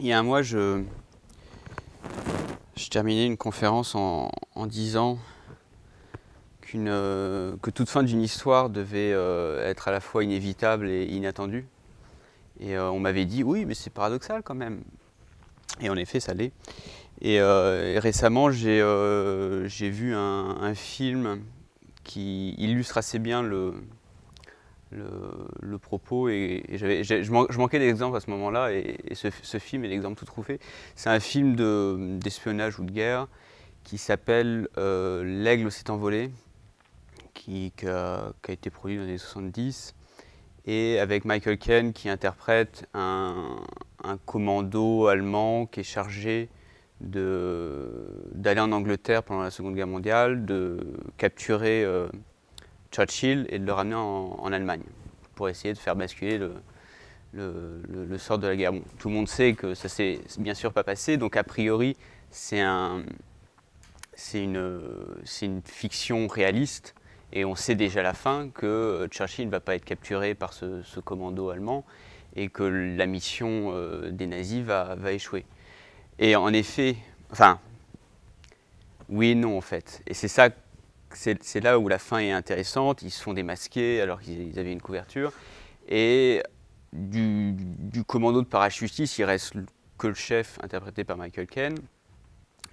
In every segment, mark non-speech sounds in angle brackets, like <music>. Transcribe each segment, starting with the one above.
il y a un mois, je, je terminais une conférence en, disant euh, que toute fin d'une histoire devait euh, être à la fois inévitable et inattendue. Et euh, on m'avait dit, oui, mais c'est paradoxal quand même. Et en effet, ça l'est. Et, récemment, j'ai vu un, un, film qui illustre assez bien le, le, le propos. Et, je, manquais d'exemples à ce moment-là, et, ce, film est l'exemple tout trouvé. C'est un film d'espionnage ou de guerre qui s'appelle euh, L'aigle s'est envolé, qui, qui, a, été produit dans les années 70, et avec Michael Ken qui interprète un, commando allemand qui est chargé d'aller en Angleterre pendant la Seconde Guerre mondiale, de capturer euh, Churchill et de le ramener en, Allemagne pour essayer de faire basculer le, sort de la guerre. tout le monde sait que ça s'est bien sûr pas passé, donc a priori c'est une, fiction réaliste et on sait déjà à la fin que Churchill ne va pas être capturé par ce, commando allemand et que la mission euh, des nazis va, va, échouer. Et en effet, enfin, oui et non en fait. Et c'est ça c'est là où la fin est intéressante. Ils se font démasquer alors qu'ils avaient une couverture. Et du, commando de parachutiste, il reste que le chef, interprété par Michael Ken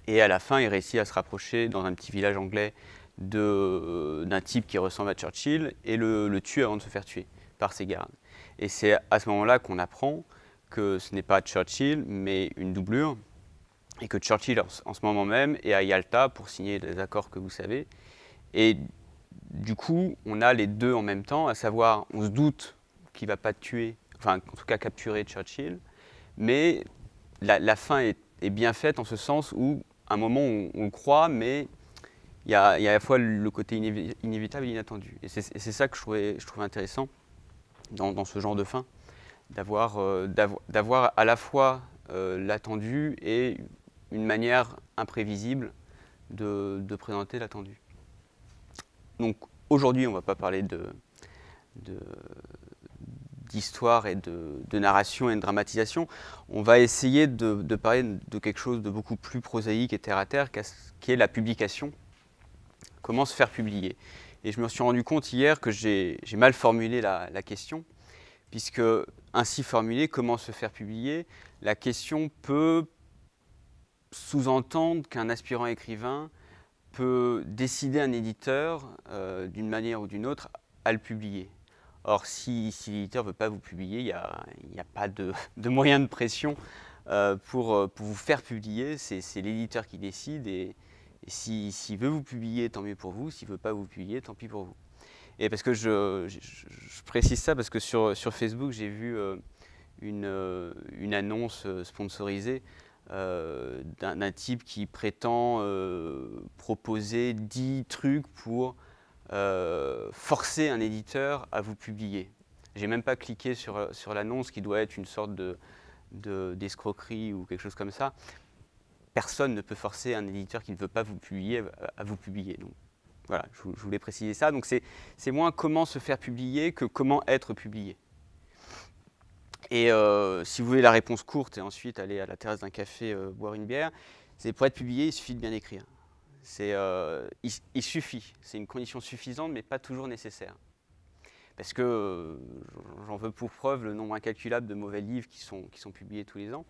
Et à la fin, il réussit à se rapprocher dans un petit village anglais d'un type qui ressemble à Churchill et le, tue avant de se faire tuer par ses gardes. Et c'est à ce moment-là qu'on apprend que ce n'est pas Churchill, mais une doublure, et que Churchill, en, ce moment même, est à Yalta pour signer des accords que vous savez, et du coup, on a les deux en même temps, à savoir, on se doute qu'il ne va pas tuer, enfin, en tout cas capturer Churchill, mais la, fin est, bien faite en ce sens où, à un moment, on, croit, mais il y, a à la fois le côté inévitable et inattendu. Et c'est ça que je trouvais, intéressant dans, ce genre de fin, d'avoir euh, à la fois euh, l'attendu et une manière imprévisible de présenter l'attendu. Donc aujourd'hui, on ne va pas parler d'histoire et de, narration et de dramatisation. On va essayer de, parler de quelque chose de beaucoup plus prosaïque et terre à terre, qu'est la publication. Comment se faire publier Et je me suis rendu compte hier que j'ai mal formulé la, la question, puisque ainsi formulée, comment se faire publier La question peut sous-entendre qu'un aspirant écrivain peut décider un éditeur, euh, d'une manière ou d'une autre, à le publier. Or, si, l'éditeur ne veut pas vous publier, il n'y a, pas <laughs> de, moyen de pression euh, euh, pour, vous faire publier. C'est l'éditeur qui décide et, s'il veut vous publier, tant mieux pour vous. S'il ne veut pas vous publier, tant pis pour vous. Et parce que je, précise ça, parce que sur, Facebook, j'ai vu une, annonce sponsorisée euh, d'un type qui prétend euh, proposer 10 trucs pour euh, forcer un éditeur à vous publier. J'ai même pas cliqué sur, sur l'annonce qui doit être une sorte d'escroquerie de, d'escroquerie ou quelque chose comme ça. Personne ne peut forcer un éditeur qui ne veut pas vous publier à vous publier. Donc voilà, je, je voulais préciser ça. Donc c'est moins comment se faire publier que comment être publié. Et euh, si vous voulez la réponse courte et ensuite aller à la terrasse d'un café euh, boire une bière, c'est pour être publié, il suffit de bien écrire. Euh, il, suffit, c'est une condition suffisante mais pas toujours nécessaire. Parce que j'en veux pour preuve le nombre incalculable de mauvais livres qui sont, qui sont publiés tous les ans.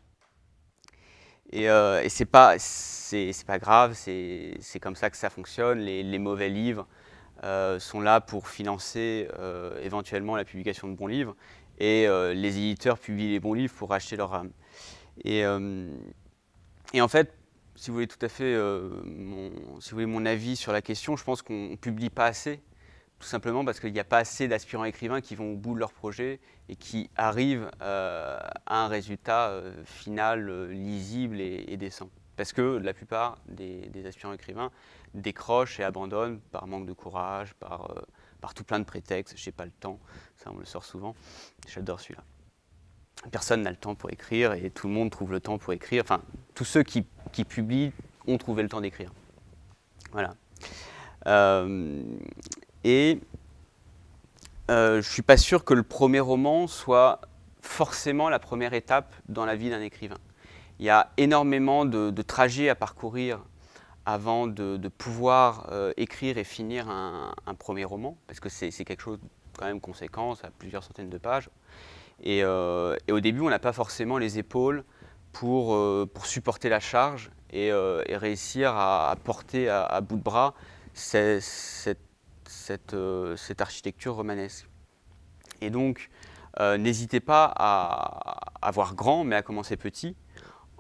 Et, ce c'est pas, pas, grave, c'est comme ça que ça fonctionne. les mauvais livres sont là pour financer éventuellement la publication de bons livres et euh, les éditeurs publient les bons livres pour racheter leur âme. Euh, et, en fait, si vous voulez tout à fait euh, mon, si vous voulez, mon avis sur la question, je pense qu'on ne publie pas assez, tout simplement parce qu'il n'y a pas assez d'aspirants écrivains qui vont au bout de leur projet et qui arrivent à un résultat final lisible et, décent. Parce que la plupart des, aspirants écrivains décrochent et abandonnent par manque de courage, par, par tout plein de prétextes, je n'ai pas le temps, ça, on le sort souvent. J'adore celui-là. Personne n'a le temps pour écrire et tout le monde trouve le temps pour écrire. Enfin, tous ceux qui, publient ont trouvé le temps d'écrire. Voilà. Euh, et euh, je ne suis pas sûr que le premier roman soit forcément la première étape dans la vie d'un écrivain. Il y a énormément de, trajets à parcourir avant de, pouvoir euh, écrire et finir un, un, premier roman, parce que c'est quelque chose quand même conséquence à plusieurs centaines de pages. Euh, et, au début, on n'a pas forcément les épaules pour, euh, pour supporter la charge et, euh, réussir à, porter à, bout de bras cette, architecture romanesque. Et donc, n'hésitez pas à, avoir voir grand, mais à commencer petit.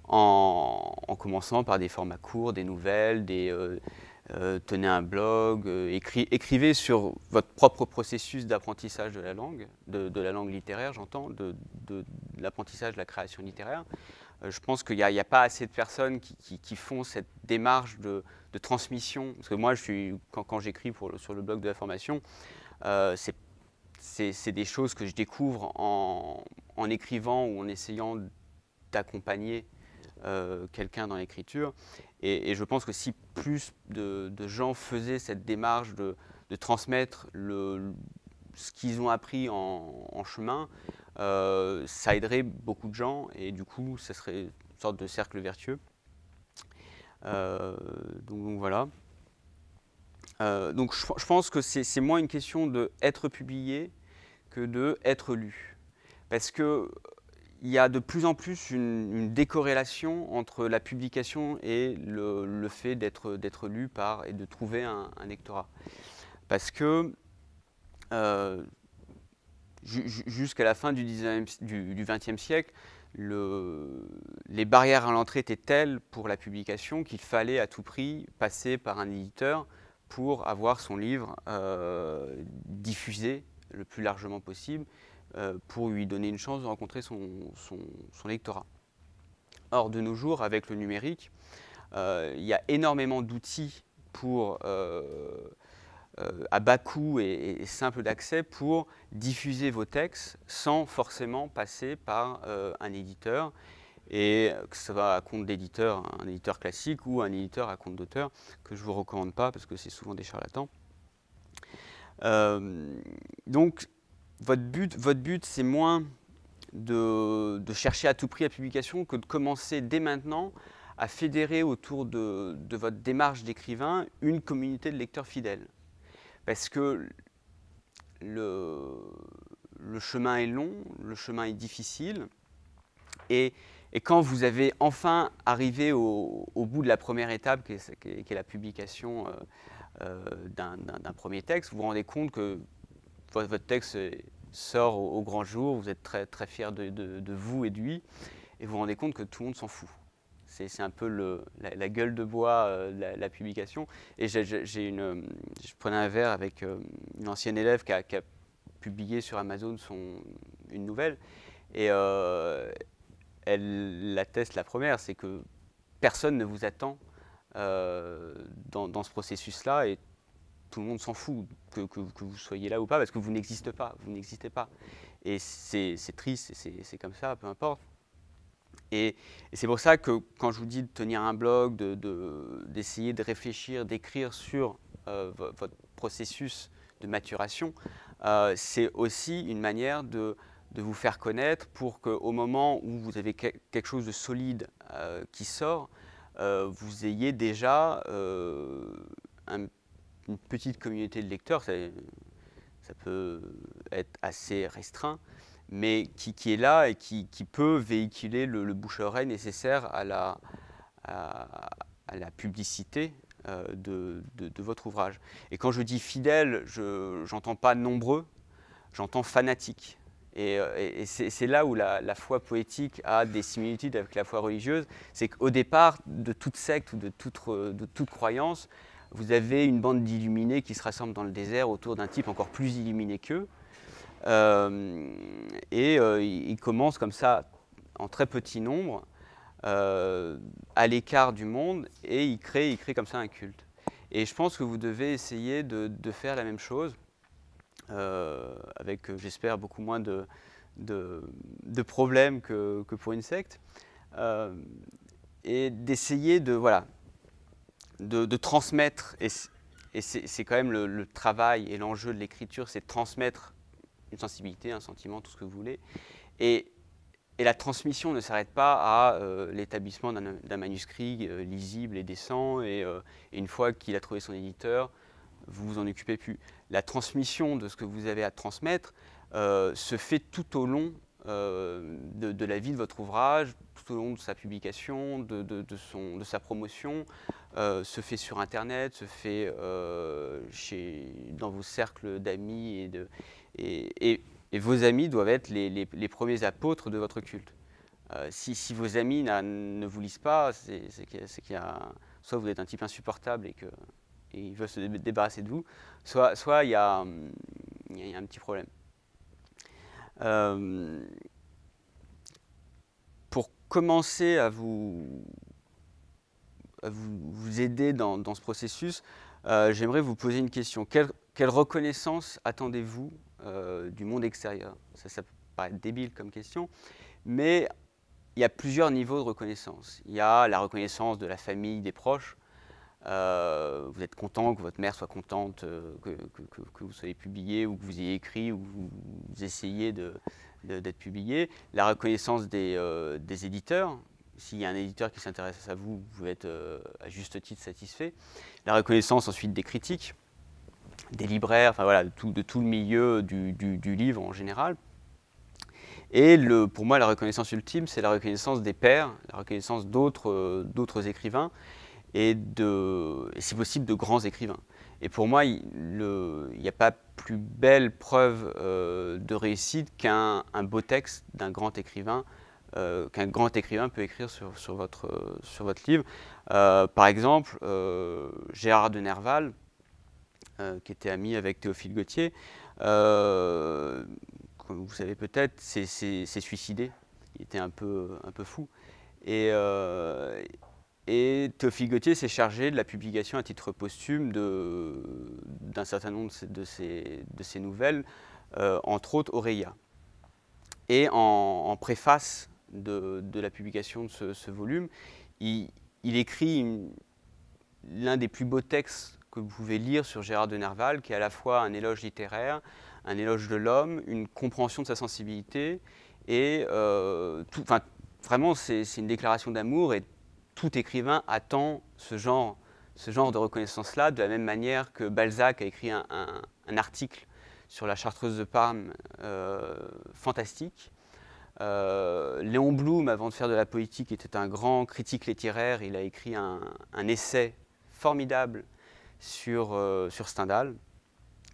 En, commençant par des formats courts, des nouvelles, des, euh, tenez un blog, euh, écrivez sur votre propre processus d'apprentissage de la langue, de, la langue littéraire, j'entends, de, l'apprentissage de la création littéraire. Euh, je pense qu'il n'y a, pas assez de personnes qui, font cette démarche de, transmission. Parce que moi, quand, j'écris sur le blog de la formation, c'est des choses que je découvre en écrivant ou en essayant d'accompagner euh, quelqu'un dans l'écriture. Et, je pense que si plus de, gens faisaient cette démarche de, transmettre le, ce qu'ils ont appris en, chemin, euh, ça aiderait beaucoup de gens et du coup, ça serait une sorte de cercle vertueux. Euh, donc, voilà. donc je, pense que c'est moins une question de être publié que de être lu. Parce que il y a de plus en plus une, décorrélation entre la publication et le, fait d'être lu par et de trouver un, lectorat. Parce que euh, jusqu'à la fin du XXe siècle, les barrières à l'entrée étaient telles pour la publication qu'il fallait à tout prix passer par un éditeur pour avoir son livre euh, diffusé le plus largement possible euh, pour lui donner une chance de rencontrer son, son, son lectorat. Or, de nos jours, avec le numérique, euh, il y a énormément d'outils pour euh, à bas coût et, simple d'accès pour diffuser vos textes sans forcément passer par un éditeur, et que ce soit à compte d'éditeur, un éditeur classique ou un éditeur à compte d'auteur, que je ne vous recommande pas parce que c'est souvent des charlatans. donc votre but, votre but c'est moins de, chercher à tout prix la publication que de commencer dès maintenant à fédérer autour de, votre démarche d'écrivain une communauté de lecteurs fidèles. Parce que le, chemin est long, le chemin est difficile, et, quand vous avez enfin arrivé au, bout de la première étape, qui est, la publication euh, euh, d'un premier texte, vous vous rendez compte que votre texte euh, sort au, grand jour, vous êtes très, très fier de, vous et de lui, et vous vous rendez compte que tout le monde s'en fout. C'est un peu le, la, gueule de bois euh, la, publication. Et j'ai une, je prenais un verre avec euh, une ancienne élève qui a, publié sur Amazon son, une nouvelle, et euh, elle l'atteste la première, c'est que personne ne vous attend dans, dans ce processus-là, et tout le monde s'en fout, que, vous soyez là ou pas, parce que vous n'existez pas, vous n'existez pas. Et c'est triste, c'est comme ça, peu importe. Et, c'est pour ça que quand je vous dis de tenir un blog, d'essayer de, d'essayer de réfléchir, d'écrire sur euh, votre processus de maturation, euh, c'est aussi une manière de, de, vous faire connaître pour qu'au moment où vous avez quelque chose de solide euh, qui sort, vous ayez déjà un une petite communauté de lecteurs, ça, peut être assez restreint, mais qui, est là et qui, peut véhiculer le, bouche oreille nécessaire à la, à, la publicité euh, de, votre ouvrage. Et quand je dis fidèle, je n'entends pas nombreux, j'entends fanatique. Et, euh, c'est là où la, foi poétique a des similitudes avec la foi religieuse, c'est qu'au départ de toute secte ou de euh, de toute croyance, vous avez une bande d'illuminés qui se rassemble dans le désert autour d'un type encore plus illuminé qu'eux. Euh, et euh, ils commencent comme ça, en très petit nombre, euh, à l'écart du monde, et ils créent, ils comme ça un culte. Et je pense que vous devez essayer de, faire la même chose, avec, j'espère, beaucoup moins de, de, problèmes que, que, pour une secte, et d'essayer de, voilà, de, transmettre, et, c'est quand même le, travail et l'enjeu de l'écriture, c'est de transmettre une sensibilité, un sentiment, tout ce que vous voulez. Et, et la transmission ne s'arrête pas à euh, l'établissement d'un manuscrit euh, lisible et décent, euh, et, une fois qu'il a trouvé son éditeur, vous vous en occupez plus. La transmission de ce que vous avez à transmettre se fait tout au long de, de, la vie de votre ouvrage, tout au long de sa publication, de, son, de sa promotion, euh, se fait sur Internet, se fait euh, chez, dans vos cercles d'amis et, et, vos amis doivent être les, premiers apôtres de votre culte. Euh, si, vos amis ne vous lisent pas, c'est qu'il y a, soit vous êtes un type insupportable et que veut veulent se débarrasser de vous, soit, hum, il y a un petit problème. Commencer à vous, vous, aider dans, ce processus, euh, j'aimerais vous poser une question. Quelle, reconnaissance attendez-vous euh, du monde extérieur Ça, ça peut paraître débile comme question, mais il y a plusieurs niveaux de reconnaissance. Il y a la reconnaissance de la famille, des proches. Euh, vous êtes content que votre mère soit contente que, que, vous soyez publié ou que vous ayez écrit ou que vous essayez de, d'être publié, la reconnaissance euh, des, éditeurs. S'il y a un éditeur qui s'intéresse à vous, vous êtes euh, à juste titre satisfait. La reconnaissance ensuite des critiques, des libraires, enfin voilà, de tout, le milieu du, livre en général. Et le, pour moi, la reconnaissance ultime, c'est la reconnaissance des pairs, la reconnaissance d'autres euh, écrivains et, de, et si possible de grands écrivains. Et pour moi, il n'y a pas plus belle preuve euh, de réussite qu'un beau texte d'un grand écrivain, euh, qu'un grand écrivain peut écrire sur, euh, votre, livre. par exemple, Gérard de Nerval, qui était ami avec Théophile Gauthier, comme vous savez peut-être, s'est suicidé. Il était un peu, un peu fou. Et, et Toffy Gauthier s'est chargé de la publication à titre posthume d'un certain nombre de ses, nouvelles, euh, entre autres Aurélia. Et en, préface de, la publication de ce, volume, il, écrit l'un des plus beaux textes que vous pouvez lire sur Gérard de Nerval, qui est à la fois un éloge littéraire, un éloge de l'homme, une compréhension de sa sensibilité, et euh, vraiment c'est une déclaration d'amour et tout écrivain attend ce genre, ce genre de reconnaissance-là, de la même manière que Balzac a écrit un, article sur la chartreuse de Parme euh, fantastique. Euh, Léon Blum, avant de faire de la politique, était un grand critique littéraire. Il a écrit un, essai formidable sur, euh, sur Stendhal,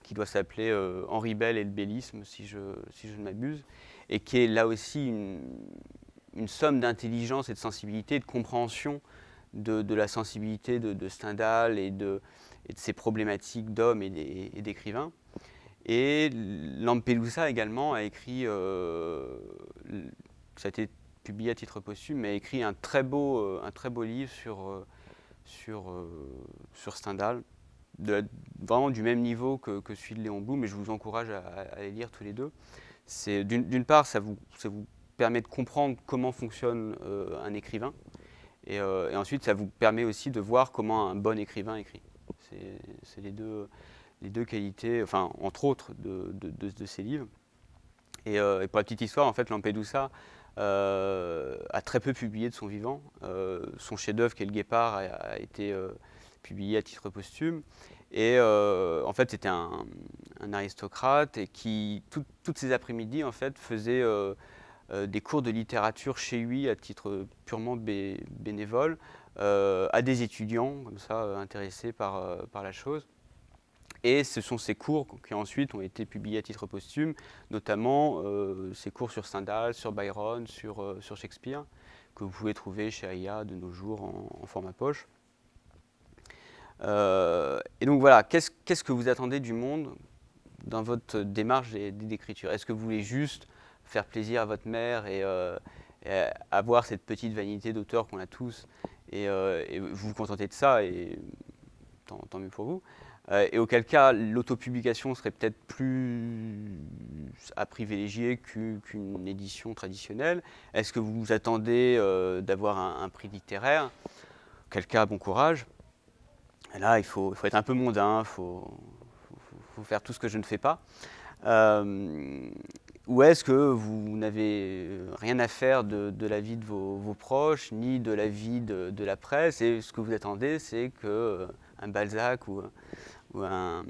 qui doit s'appeler Henri Bell et le bellisme, si je, si je ne m'abuse, et qui est là aussi une, une somme d'intelligence et de sensibilité, de compréhension de, la sensibilité de, Stendhal et de, ses problématiques d'hommes et d'écrivains. Et Lampedusa également a écrit, euh, ça a été publié à titre posthume, mais a écrit un très beau, euh, un très beau livre sur, euh, sur, sur Stendhal, de, vraiment du même niveau que, celui de Léon Blum, mais je vous encourage à, les lire tous les deux. D'une part, ça vous, ça vous permet de comprendre comment fonctionne euh, un écrivain. Euh, et, ensuite, ça vous permet aussi de voir comment un bon écrivain écrit. C'est les deux, les deux qualités, enfin, entre autres, de, ces livres. Euh, et, pour la petite histoire, en fait, Lampedusa a très peu publié de son vivant. son chef-d'œuvre, qui est le Guépard, a, été publié à titre posthume. Et en fait, c'était un, aristocrate et qui, toutes ses après-midi, en fait, faisait euh, des cours de littérature chez lui à titre purement bénévole euh, à des étudiants comme ça euh, intéressés par, la chose. Et ce sont ces cours qui ensuite ont été publiés à titre posthume, notamment ces cours sur Stendhal, sur Byron, sur, Shakespeare, que vous pouvez trouver chez AIA de nos jours en, format poche. et donc voilà, qu'est-ce que vous attendez du monde dans votre démarche d'écriture Est-ce que vous voulez juste faire plaisir à votre mère et, euh, avoir cette petite vanité d'auteur qu'on a tous. Et, euh, vous vous contentez de ça, et tant, mieux pour vous. Euh, et auquel cas, l'autopublication serait peut-être plus à privilégier qu'une édition traditionnelle. Est-ce que vous vous attendez d'avoir un, prix littéraire quel cas, bon courage. là, il faut, faut, être un peu mondain, il faut, faire tout ce que je ne fais pas. Ou est-ce que vous n'avez euh, rien à faire de, la vie de vos, proches, ni de la vie de, la presse, et ce que vous attendez, c'est que euh, un Balzac ou, un,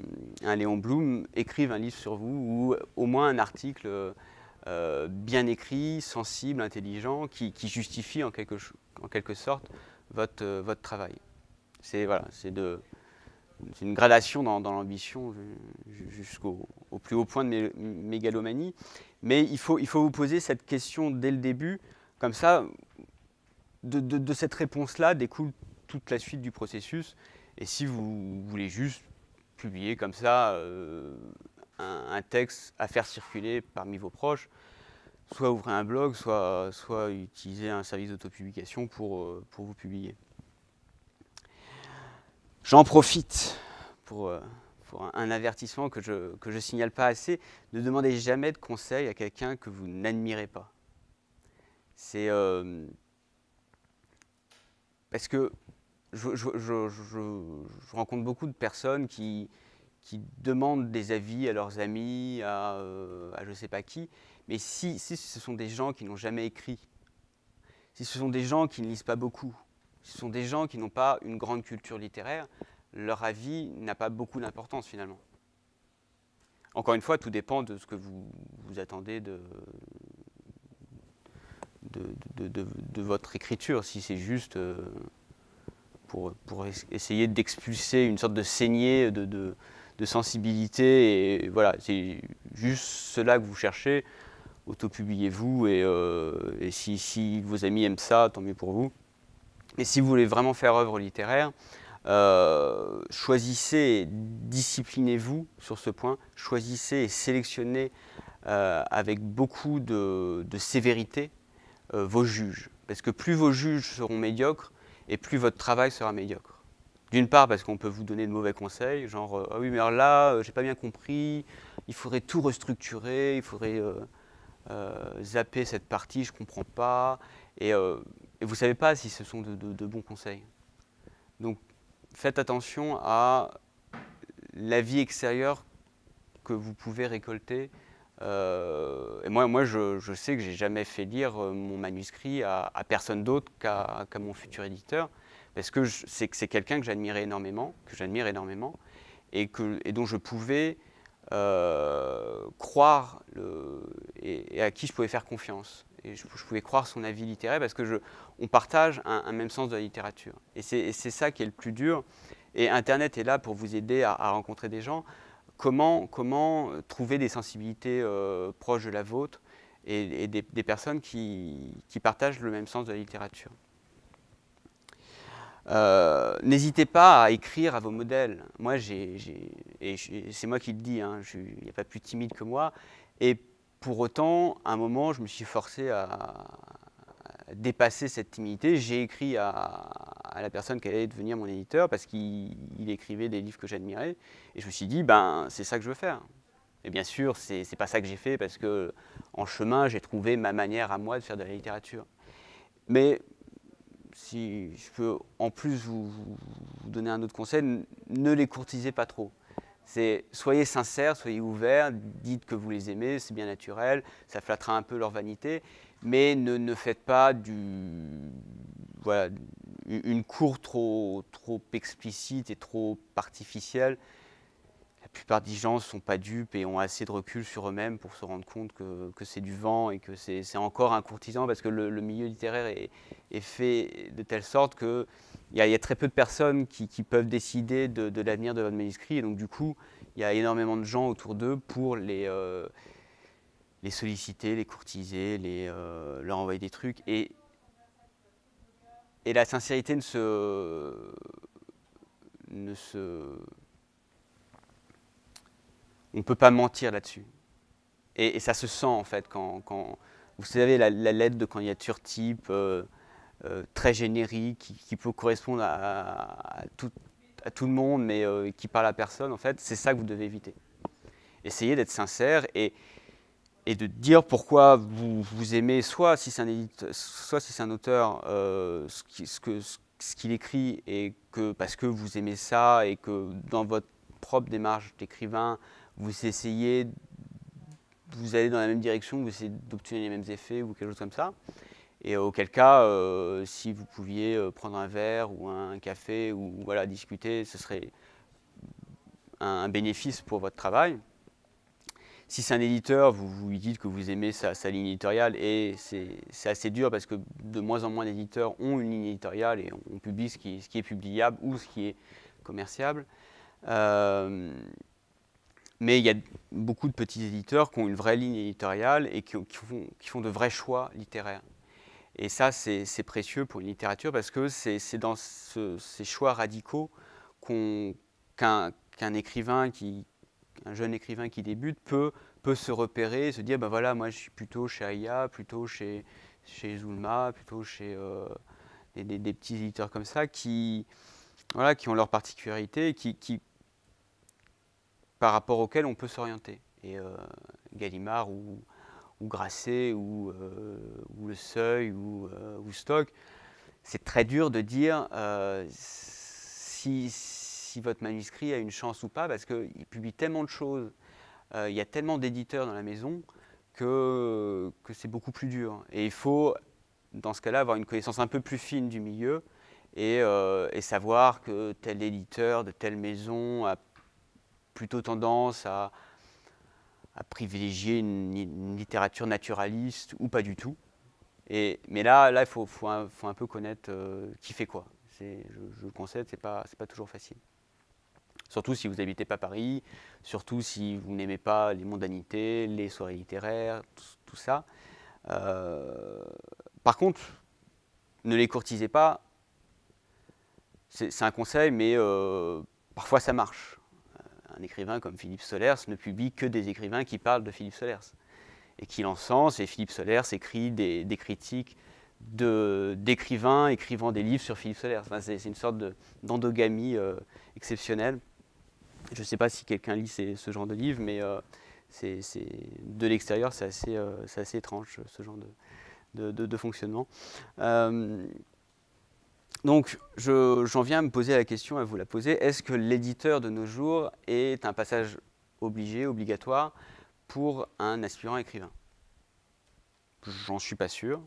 Léon Blum écrivent un livre sur vous, ou au moins un article euh, bien écrit, sensible, intelligent, qui, justifie en quelque, sorte votre, travail. C'est voilà, de c'est une gradation dans, l'ambition jusqu'au plus haut point de mégalomanie. Mais il faut, il faut vous poser cette question dès le début. Comme ça, de, cette réponse-là découle toute la suite du processus. Et si vous voulez juste publier comme ça euh, un, texte à faire circuler parmi vos proches, soit ouvrez un blog, soit, soit utilisez un service d'autopublication pour, euh, pour vous publier. J'en profite pour, euh, un avertissement que je, ne je signale pas assez. Ne demandez jamais de conseils à quelqu'un que vous n'admirez pas. C'est euh, parce que je, rencontre beaucoup de personnes qui, qui, demandent des avis à leurs amis, à, euh, je ne sais pas qui. Mais si ce sont des gens qui n'ont jamais écrit, si ce sont des gens qui ne lisent pas beaucoup, ce sont des gens qui n'ont pas une grande culture littéraire, leur avis n'a pas beaucoup d'importance finalement. Encore une fois, tout dépend de ce que vous, vous attendez de, votre écriture, si c'est juste euh, pour, essayer d'expulser une sorte de saignée de, sensibilité. Et voilà, c'est juste cela que vous cherchez. Autopubliez-vous et, euh, si vos amis aiment ça, tant mieux pour vous. Mais si vous voulez vraiment faire œuvre littéraire, euh, choisissez, disciplinez-vous sur ce point, choisissez et sélectionnez euh, avec beaucoup de, sévérité euh, vos juges. Parce que plus vos juges seront médiocres, et plus votre travail sera médiocre. D'une part, parce qu'on peut vous donner de mauvais conseils, genre Ah oui, mais alors là, j'ai pas bien compris, il faudrait tout restructurer, il faudrait zapper cette partie, je comprends pas. Et et vous ne savez pas si ce sont de, bons conseils. Donc faites attention à la vie extérieure que vous pouvez récolter. Euh, et moi, moi je, sais que j'ai jamais fait lire euh, mon manuscrit à, personne d'autre qu'à mon futur éditeur, parce que c'est quelqu'un que j'admire énormément, que j'admire énormément, et, que, et dont je pouvais euh, croire le, et, à qui je pouvais faire confiance je, pouvais croire son avis littéraire parce que on partage un, même sens de la littérature. Et c'est ça qui est le plus dur. Et Internet est là pour vous aider à, rencontrer des gens. Comment, euh, trouver des sensibilités euh, proches de la vôtre et, des, personnes qui, partagent le même sens de la littérature euh, N'hésitez pas à écrire à vos modèles. Moi, j'ai, c'est moi qui le dis, hein, il n'y a pas plus timide que moi. Et pour autant, à un moment, je me suis forcé à dépasser cette timidité. J'ai écrit à, la personne qui allait devenir mon éditeur parce qu'il écrivait des livres que j'admirais. Et je me suis dit, ben, c'est ça que je veux faire. Et bien sûr, c'est pas ça que j'ai fait parce que en chemin, j'ai trouvé ma manière à moi de faire de la littérature. Mais si je peux en plus vous donner un autre conseil, ne les courtisez pas trop. C'est soyez sincères, soyez ouverts, dites que vous les aimez, c'est bien naturel, ça flattera un peu leur vanité, mais ne, ne faites pas du, une cour trop, trop explicite et trop artificielle. La plupart des gens ne sont pas dupes et ont assez de recul sur eux-mêmes pour se rendre compte que, c'est du vent et que c'est encore un courtisan parce que le, milieu littéraire est, fait de telle sorte qu'il y, y, a très peu de personnes qui, peuvent décider de, l'avenir de votre manuscrit et donc du coup il y a énormément de gens autour d'eux pour les, euh, les solliciter, les courtiser, les, euh, leur envoyer des trucs et, et la sincérité ne se... Ne se on ne peut pas mentir là-dessus. Et, ça se sent en fait quand, vous savez, la, lettre de candidature type euh, euh, très générique qui, peut correspondre à, tout, tout, le monde mais euh, qui parle à personne, en fait, c'est ça que vous devez éviter. Essayez d'être sincère et, et, de dire pourquoi vous, vous aimez, soit si c'est un, éditeur, soit si c'est un auteur, ce qu'il que, ce qu'il écrit et que parce que vous aimez ça et que dans votre propre démarche d'écrivain, vous essayez, vous allez dans la même direction, vous essayez d'obtenir les mêmes effets ou quelque chose comme ça. Et auquel cas, euh, si vous pouviez euh, prendre un verre ou un café ou voilà, discuter, ce serait un, bénéfice pour votre travail. Si c'est un éditeur, vous, lui dites que vous aimez sa, ligne éditoriale et c'est assez dur parce que de moins en moins d'éditeurs ont une ligne éditoriale et on, publie ce qui, est publiable ou ce qui est commerciable. Euh, mais il y a beaucoup de petits éditeurs qui ont une vraie ligne éditoriale et qui, font, qui font, de vrais choix littéraires. Et ça, c'est précieux pour une littérature parce que c'est dans ces choix radicaux qu'un écrivain, qui, un jeune écrivain qui débute peut, peut se repérer et se dire, ben voilà, moi je suis plutôt chez Aya, plutôt chez, chez Zulma, plutôt chez euh, des, des, petits éditeurs comme ça qui, voilà, qui ont leurs particularités qui, qui par rapport auquel on peut s'orienter. Et euh, Gallimard ou, Grasset ou, euh, Le Seuil euh, ou, Stock, c'est très dur de dire si, votre manuscrit a une chance ou pas, parce qu'il publie tellement de choses, il y a tellement d'éditeurs dans la maison que, c'est beaucoup plus dur. Et il faut, dans ce cas-là, avoir une connaissance un peu plus fine du milieu et, et, savoir que tel éditeur de telle maison a plutôt tendance à, privilégier une, littérature naturaliste ou pas du tout. Et, mais là, là, il faut, un, peu connaître euh, qui fait quoi. Je, le concède, ce n'est pas, toujours facile. Surtout si vous n'habitez pas Paris, surtout si vous n'aimez pas les mondanités, les soirées littéraires, tout, ça. Euh, par contre, ne les courtisez pas. C'est un conseil, mais euh, parfois ça marche un écrivain comme Philippe Solers ne publie que des écrivains qui parlent de Philippe Solers et qui l'encensent. Et Philippe Solers écrit des, critiques d'écrivains écrivant des livres sur Philippe Solers. c'est une sorte d'endogamie euh, exceptionnelle. Je ne sais pas si quelqu'un lit ce genre de livre, mais euh, de l'extérieur, euh, c'est assez, étrange ce genre de fonctionnement. Donc, j'en viens à me poser la question, à vous la poser, est-ce que l'éditeur de nos jours est un passage obligé, obligatoire, pour un aspirant écrivain J'en suis pas sûr.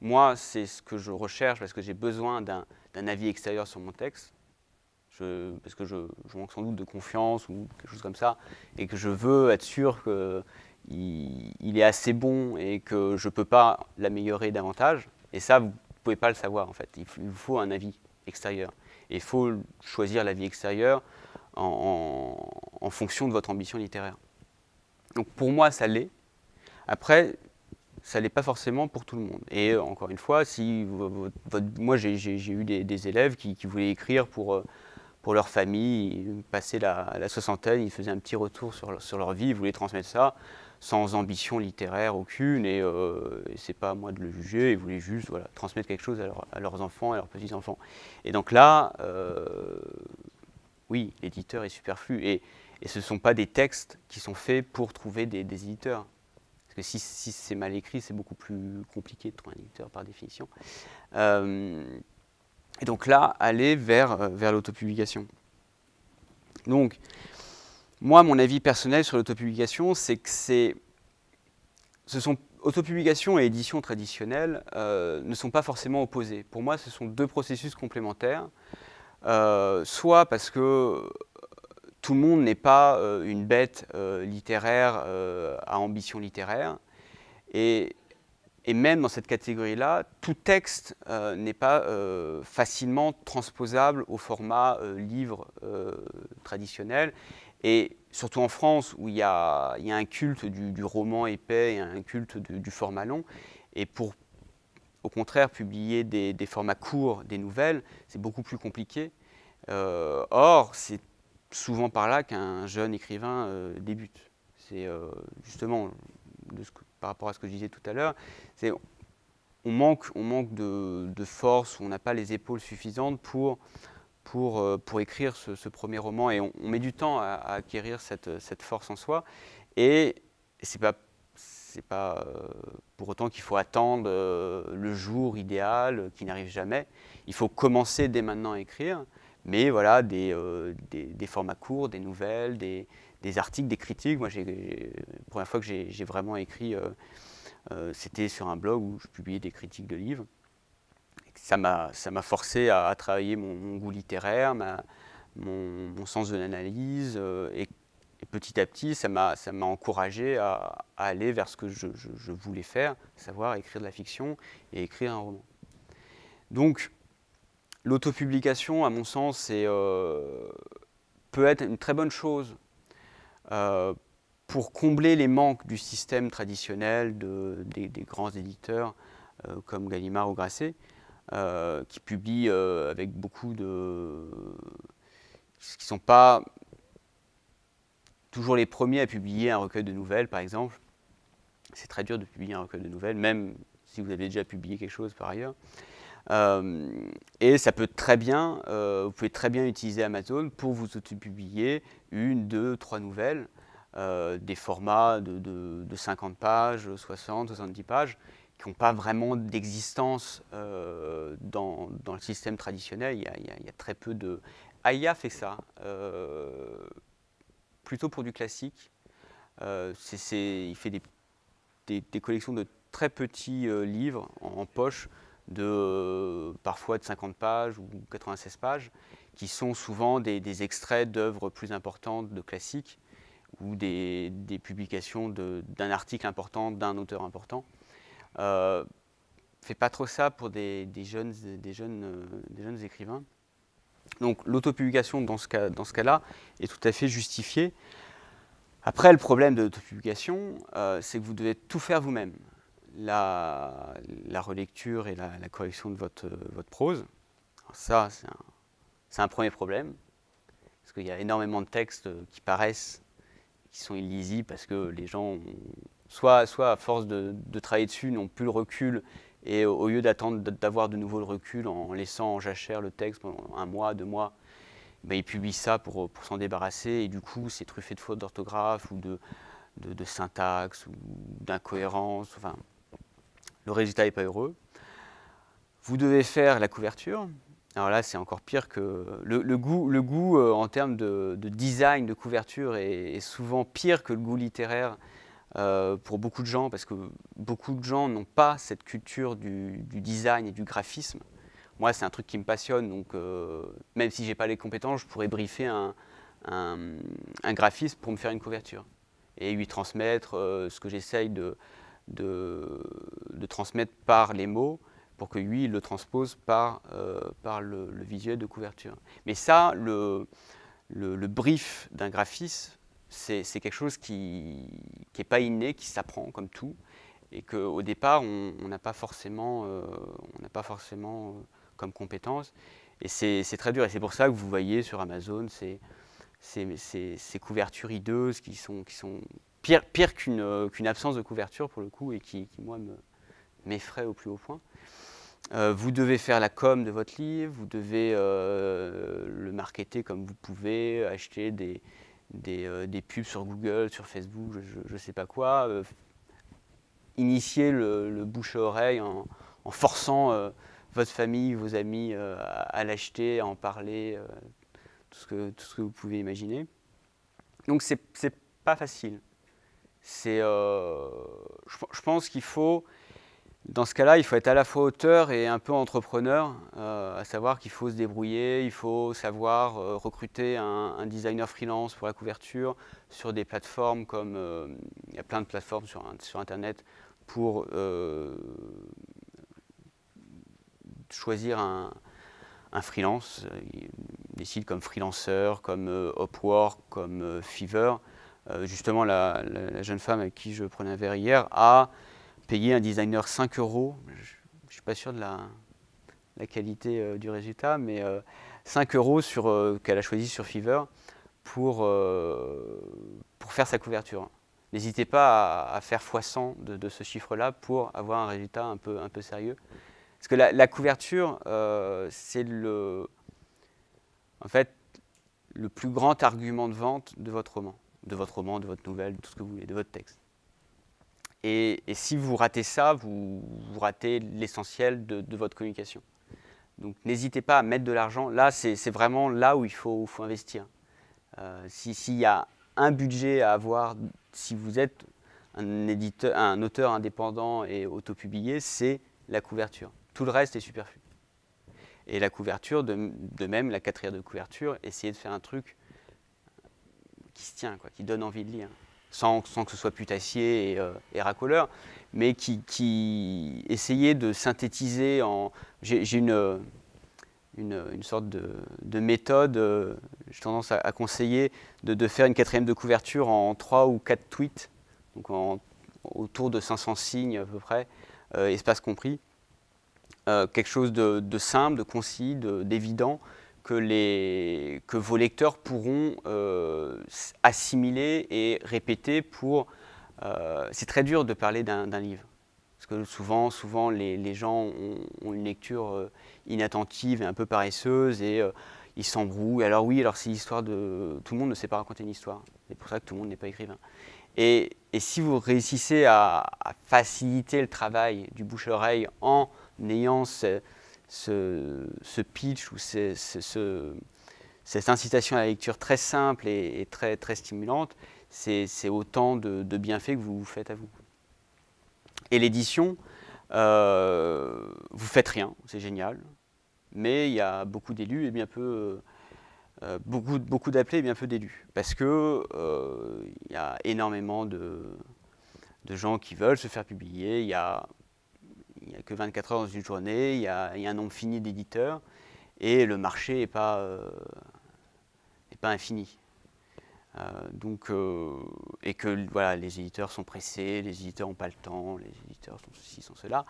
Moi, c'est ce que je recherche parce que j'ai besoin d'un avis extérieur sur mon texte, je, parce que je, manque sans doute de confiance ou quelque chose comme ça, et que je veux être sûr qu'il il est assez bon et que je ne peux pas l'améliorer davantage. Et ça, vous pouvez pas le savoir en fait. Il faut un avis extérieur. Et il faut choisir l'avis extérieur en, en, fonction de votre ambition littéraire. Donc pour moi, ça l'est. Après, ça l'est pas forcément pour tout le monde. Et euh, encore une fois, si moi j'ai eu des, élèves qui, voulaient écrire pour, euh, pour leur famille, passer la, la soixantaine, ils faisaient un petit retour sur, sur leur vie, ils voulaient transmettre ça sans ambition littéraire aucune, et, euh, c'est pas à moi de le juger, ils voulaient juste voilà, transmettre quelque chose à, leurs enfants, à leurs petits-enfants. Et donc là, euh, oui, l'éditeur est superflu, et, ce ne sont pas des textes qui sont faits pour trouver des, éditeurs. Parce que si, c'est mal écrit, c'est beaucoup plus compliqué de trouver un éditeur par définition. Euh, et donc là, aller vers, euh, vers l'autopublication. Donc, moi, mon avis personnel sur l'autopublication, c'est que c'est, ce autopublication et édition traditionnelle euh, ne sont pas forcément opposés. Pour moi, ce sont deux processus complémentaires, euh, soit parce que euh, tout le monde n'est pas une bête littéraire à ambition littéraire, et, et même dans cette catégorie-là, tout texte n'est pas facilement transposable au format livre traditionnel, et surtout en France, où il y a, un culte du, roman épais, un culte du format long. Et pour, au contraire, publier des, formats courts, des nouvelles, c'est beaucoup plus compliqué. Euh, or, c'est souvent par là qu'un jeune écrivain euh, débute. C'est euh, justement, de ce par rapport à ce que je disais tout à l'heure, c'est on manque, on manque de, de force, on n'a pas les épaules suffisantes pour pour, euh, pour écrire ce, premier roman. Et on, met du temps à, acquérir cette, force en soi. Et c'est pas pas euh, pour autant qu'il faut attendre euh, le jour idéal qui n'arrive jamais. Il faut commencer dès maintenant à écrire, mais voilà, des, formats courts, des nouvelles, des, articles, des critiques. Moi, la première fois que j'ai, vraiment écrit, c'était sur un blog où je publiais des critiques de livres ça m'a forcé à, travailler mon, goût littéraire, mon, sens de l'analyse. Euh, et, petit à petit, ça m'a encouragé à, aller vers ce que je, voulais faire, savoir écrire de la fiction et écrire un roman. Donc, l'autopublication, à mon sens, euh, peut être une très bonne chose euh, pour combler les manques du système traditionnel des, des, grands éditeurs comme Gallimard ou Grasset. Euh, qui publient euh, avec beaucoup de... qui ne sont pas toujours les premiers à publier un recueil de nouvelles, par exemple. C'est très dur de publier un recueil de nouvelles, même si vous avez déjà publié quelque chose par ailleurs. Euh, et ça peut très bien, vous pouvez très bien utiliser Amazon pour vous auto-publier une, deux, trois nouvelles, des formats de, de 50 pages, 60, 70 pages, qui n'ont pas vraiment d'existence euh, dans, le système traditionnel. Il y, a, très peu de... Aya ah, fait ça, euh, plutôt pour du classique. Euh, il fait des, collections de très petits livres en, poche, de, parfois de 50 pages ou 96 pages, qui sont souvent des, extraits d'œuvres plus importantes de classiques ou des, publications d'un article important, d'un auteur important. Euh, fait pas trop ça pour des, jeunes, des, jeunes, euh, des jeunes écrivains. Donc l'autopublication dans ce cas-là cas est tout à fait justifiée. Après, le problème de l'autopublication, euh, c'est que vous devez tout faire vous-même. La, relecture et la, correction de votre, votre prose. ça, c'est un, un, premier problème, parce qu'il y a énormément de textes qui paraissent, qui sont illisibles, parce que les gens soit, à force de, travailler dessus, n'ont plus le recul et au, lieu d'attendre d'avoir de nouveau le recul en laissant en jachère le texte pendant un mois, deux mois, bah, ils publient ça pour, s'en débarrasser et du coup c'est truffé de fautes d'orthographe ou de, syntaxe ou d'incohérence. Enfin, le résultat n'est pas heureux. Vous devez faire la couverture. Alors là, c'est encore pire que le, goût, euh, en termes de, design, de couverture est, souvent pire que le goût littéraire euh, pour beaucoup de gens, parce que beaucoup de gens n'ont pas cette culture du, design et du graphisme. Moi, c'est un truc qui me passionne, donc euh, même si je n'ai pas les compétences, je pourrais briefer un, un, graphiste pour me faire une couverture et lui transmettre euh, ce que j'essaye de, transmettre par les mots pour que lui, le transpose par, le, visuel de couverture. Mais ça, le, le brief d'un graphiste, c'est quelque chose qui n'est pas inné, qui s'apprend comme tout, et qu'au départ, on n'a pas forcément, euh, on n'a pas forcément euh, comme compétence. Et c'est très dur, et c'est pour ça que vous voyez sur Amazon ces, ces, couvertures hideuses qui sont, qui sont pires, pire qu'une euh, qu'une absence de couverture pour le coup, et qui, qui moi, m'effraie au plus haut point. vous devez faire la com de votre livre, vous devez le marketer comme vous pouvez, acheter des, euh, des, pubs sur Google, sur Facebook, je ne sais pas quoi. Euh, initier le, bouche à oreille en, forçant euh, votre famille, vos amis à, l'acheter, à en parler, tout, ce que, vous pouvez imaginer. Donc c'est pas facile. je, pense qu'il faut dans ce cas-là, il faut être à la fois auteur et un peu entrepreneur, euh, à savoir qu'il faut se débrouiller, il faut savoir euh, recruter un, designer freelance pour la couverture sur des plateformes comme euh, il y a plein de plateformes sur, sur Internet pour choisir un, freelance, des sites comme Freelancer, comme Upwork, comme Fiverr. justement, la, la, jeune femme avec qui je prenais un verre hier a payer un designer 5 euros, je ne suis pas sûr de la, qualité euh, du résultat, mais 5 euh, euros sur euh, qu'elle a choisi sur Fever pour, pour faire sa couverture. N'hésitez pas à, faire x100 de, ce chiffre-là pour avoir un résultat un peu, un peu sérieux. Parce que la, couverture, c'est le, en fait, le plus grand argument de vente de votre roman, de votre roman, de votre nouvelle, tout ce que vous voulez, de votre texte. Et, si vous ratez ça, vous, ratez l'essentiel de, votre communication. Donc n'hésitez pas à mettre de l'argent. Là, c'est vraiment là où il faut, investir. Euh, s'il y a un budget à avoir, si vous êtes un, éditeur, un auteur indépendant et autopublié, c'est la couverture. Tout le reste est superflu. Et la couverture, de, même, la quatrième de couverture, essayez de faire un truc qui se tient, quoi, qui donne envie de lire sans, que ce soit putassier et, euh, racoleur, mais qui, essayait de synthétiser en... J'ai euh, une, sorte de, méthode, euh, j'ai tendance à, conseiller de, faire une quatrième de couverture en trois ou quatre tweets, donc autour de 500 signes à peu près, espace compris. quelque chose de, de simple, de concis, d'évident, que, les, que vos lecteurs pourront euh, assimiler et répéter pour... Euh, c'est très dur de parler d'un livre. Parce que souvent, souvent les, les gens ont, une lecture euh, inattentive et un peu paresseuse et ils s'embrouillent. Alors oui, alors c'est l'histoire de... Tout le monde ne sait pas raconter une histoire. C'est pour ça que tout le monde n'est pas écrivain. Et, et, si vous réussissez à, faciliter le travail du bouche-oreille en ayant ce, ce, pitch ou ce, cette incitation à la lecture très simple et, très, très stimulante, c'est autant de, bienfaits que vous faites à vous. Et l'édition, euh, vous faites rien, c'est génial, mais il y a beaucoup d'élus et bien peu, euh, euh, beaucoup, beaucoup d'appelés et bien peu d'élus, parce que euh, il y a énormément de, de gens qui veulent se faire publier, il y a il n'y a que 24 heures dans une journée, il y a, un nombre fini d'éditeurs, et le marché n'est euh, pas, infini. Euh, euh, et que les éditeurs sont pressés, les éditeurs n'ont pas le temps, les éditeurs sont ceci, sont cela.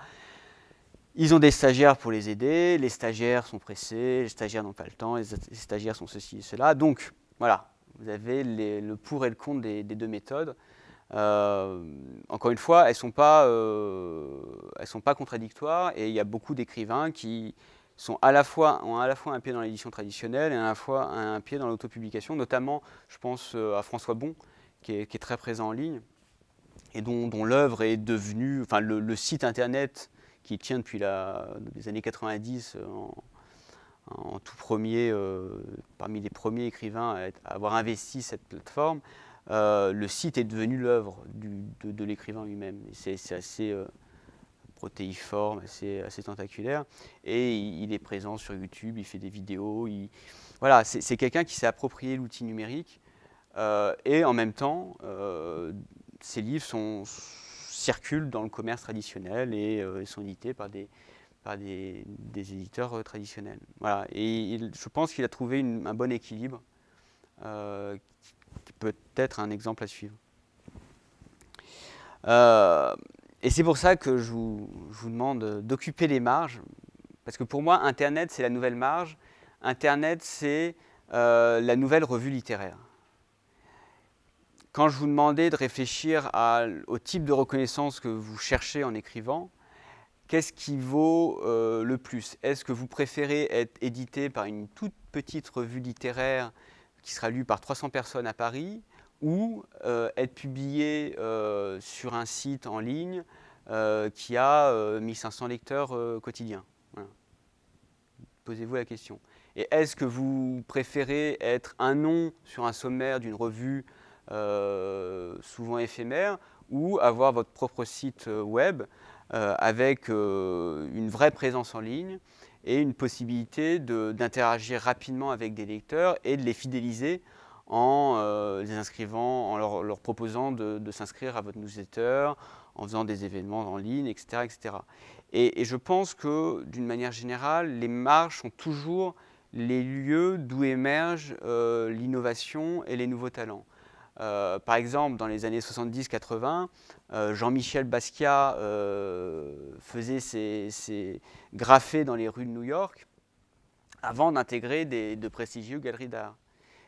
Ils ont des stagiaires pour les aider, les stagiaires sont pressés, les stagiaires n'ont pas le temps, les stagiaires sont ceci et cela. Donc voilà, vous avez le pour et le contre des deux méthodes. Euh, encore une fois, elles ne sont, pas, euh, sont pas contradictoires et il y a beaucoup d'écrivains qui sont à la fois, ont à la fois un pied dans l'édition traditionnelle et à la fois un, pied dans l'autopublication, notamment je pense euh, à François Bon, qui est, très présent en ligne et dont, dont l'œuvre est devenue, enfin le, site internet qui tient depuis la, les années 90 en, tout premier, parmi les premiers écrivains à avoir investi cette plateforme, euh, le site est devenu l'œuvre de, de l'écrivain lui-même. C'est assez euh, protéiforme, assez, assez, tentaculaire. Et il, est présent sur YouTube, il fait des vidéos. Il... Voilà, c'est quelqu'un qui s'est approprié l'outil numérique. Euh, et en même temps, ses livres sont, circulent dans le commerce traditionnel et sont édités par des, des, éditeurs traditionnels. Voilà. Et je pense qu'il a trouvé un bon équilibre peut être un exemple à suivre. Euh, et c'est pour ça que je vous, demande d'occuper les marges, parce que pour moi, Internet, c'est la nouvelle marge, Internet, c'est euh, la nouvelle revue littéraire. Quand je vous demandais de réfléchir au type de reconnaissance que vous cherchez en écrivant, qu'est-ce qui vaut euh, le plus Est-ce que vous préférez être édité par une toute petite revue littéraire qui sera lu par 300 personnes à Paris ou euh, être publié euh, sur un site en ligne euh, qui a 1500 lecteurs quotidiens. Posez-vous la question. Et est-ce que vous préférez être un nom sur un sommaire d'une revue souvent éphémère ou avoir votre propre site web avec une vraie présence en ligne et une possibilité d'interagir rapidement avec des lecteurs et de les fidéliser en euh, les inscrivant, en leur, proposant de, s'inscrire à votre newsletter, en faisant des événements en ligne, etc. etc. Et, je pense que d'une manière générale, les marches sont toujours les lieux d'où émergent euh, l'innovation et les nouveaux talents. Euh, par exemple, dans les années 70-80, euh, Jean-Michel Basquiat euh, faisait ses, ses, dans les rues de New York avant d'intégrer de prestigieux galeries d'art.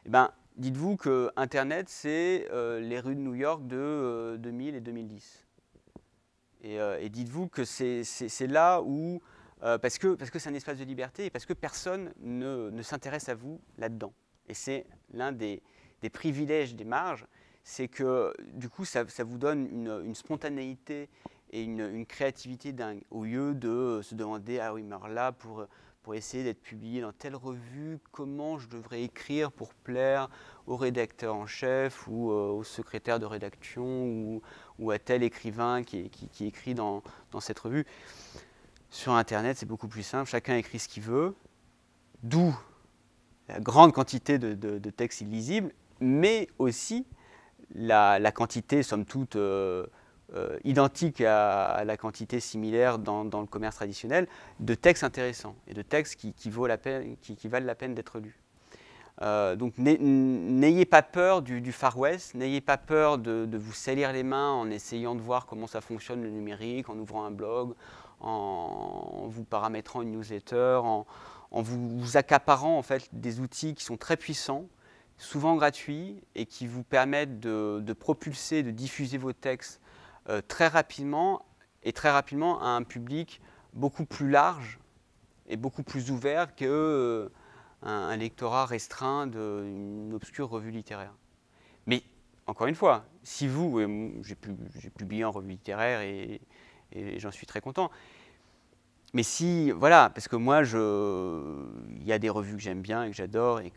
Eh ben, dites-vous que Internet, c'est les rues de New York de 2000 et 2010. Et, dites-vous que c'est là où, parce que c'est parce que un espace de liberté et parce que personne ne, ne s'intéresse à vous là-dedans. Et c'est l'un des, des privilèges des marges, c'est que du coup, ça, vous donne une, spontanéité et une, créativité dingue, au lieu de se demander, ah oui, mais là, pour, pour essayer d'être publié dans telle revue, comment je devrais écrire pour plaire au rédacteur en chef ou euh, au secrétaire de rédaction ou, ou à tel écrivain qui, qui, écrit dans, dans, cette revue. Sur Internet, c'est beaucoup plus simple, chacun écrit ce qu'il veut, d'où la grande quantité de, de, de textes illisibles mais aussi la, quantité, somme toute, euh, euh, identique à, la quantité similaire dans, le commerce traditionnel, de textes intéressants et de textes qui, valent la peine d'être lus. Euh, donc n'ayez pas peur du, Far West, n'ayez pas peur de, vous salir les mains en essayant de voir comment ça fonctionne le numérique, en ouvrant un blog, en, vous paramétrant une newsletter, en, vous, vous accaparant en des outils qui sont très puissants souvent gratuits et qui vous permettent de, propulser, de diffuser vos textes euh, très rapidement et très rapidement à un public beaucoup plus large et beaucoup plus ouvert qu'un euh, un lectorat restreint d'une obscure revue littéraire. Mais encore une fois, si vous, j'ai publié en revue littéraire et j'en suis très content, mais si, voilà, parce que moi, il y a des revues que j'aime bien et que j'adore et,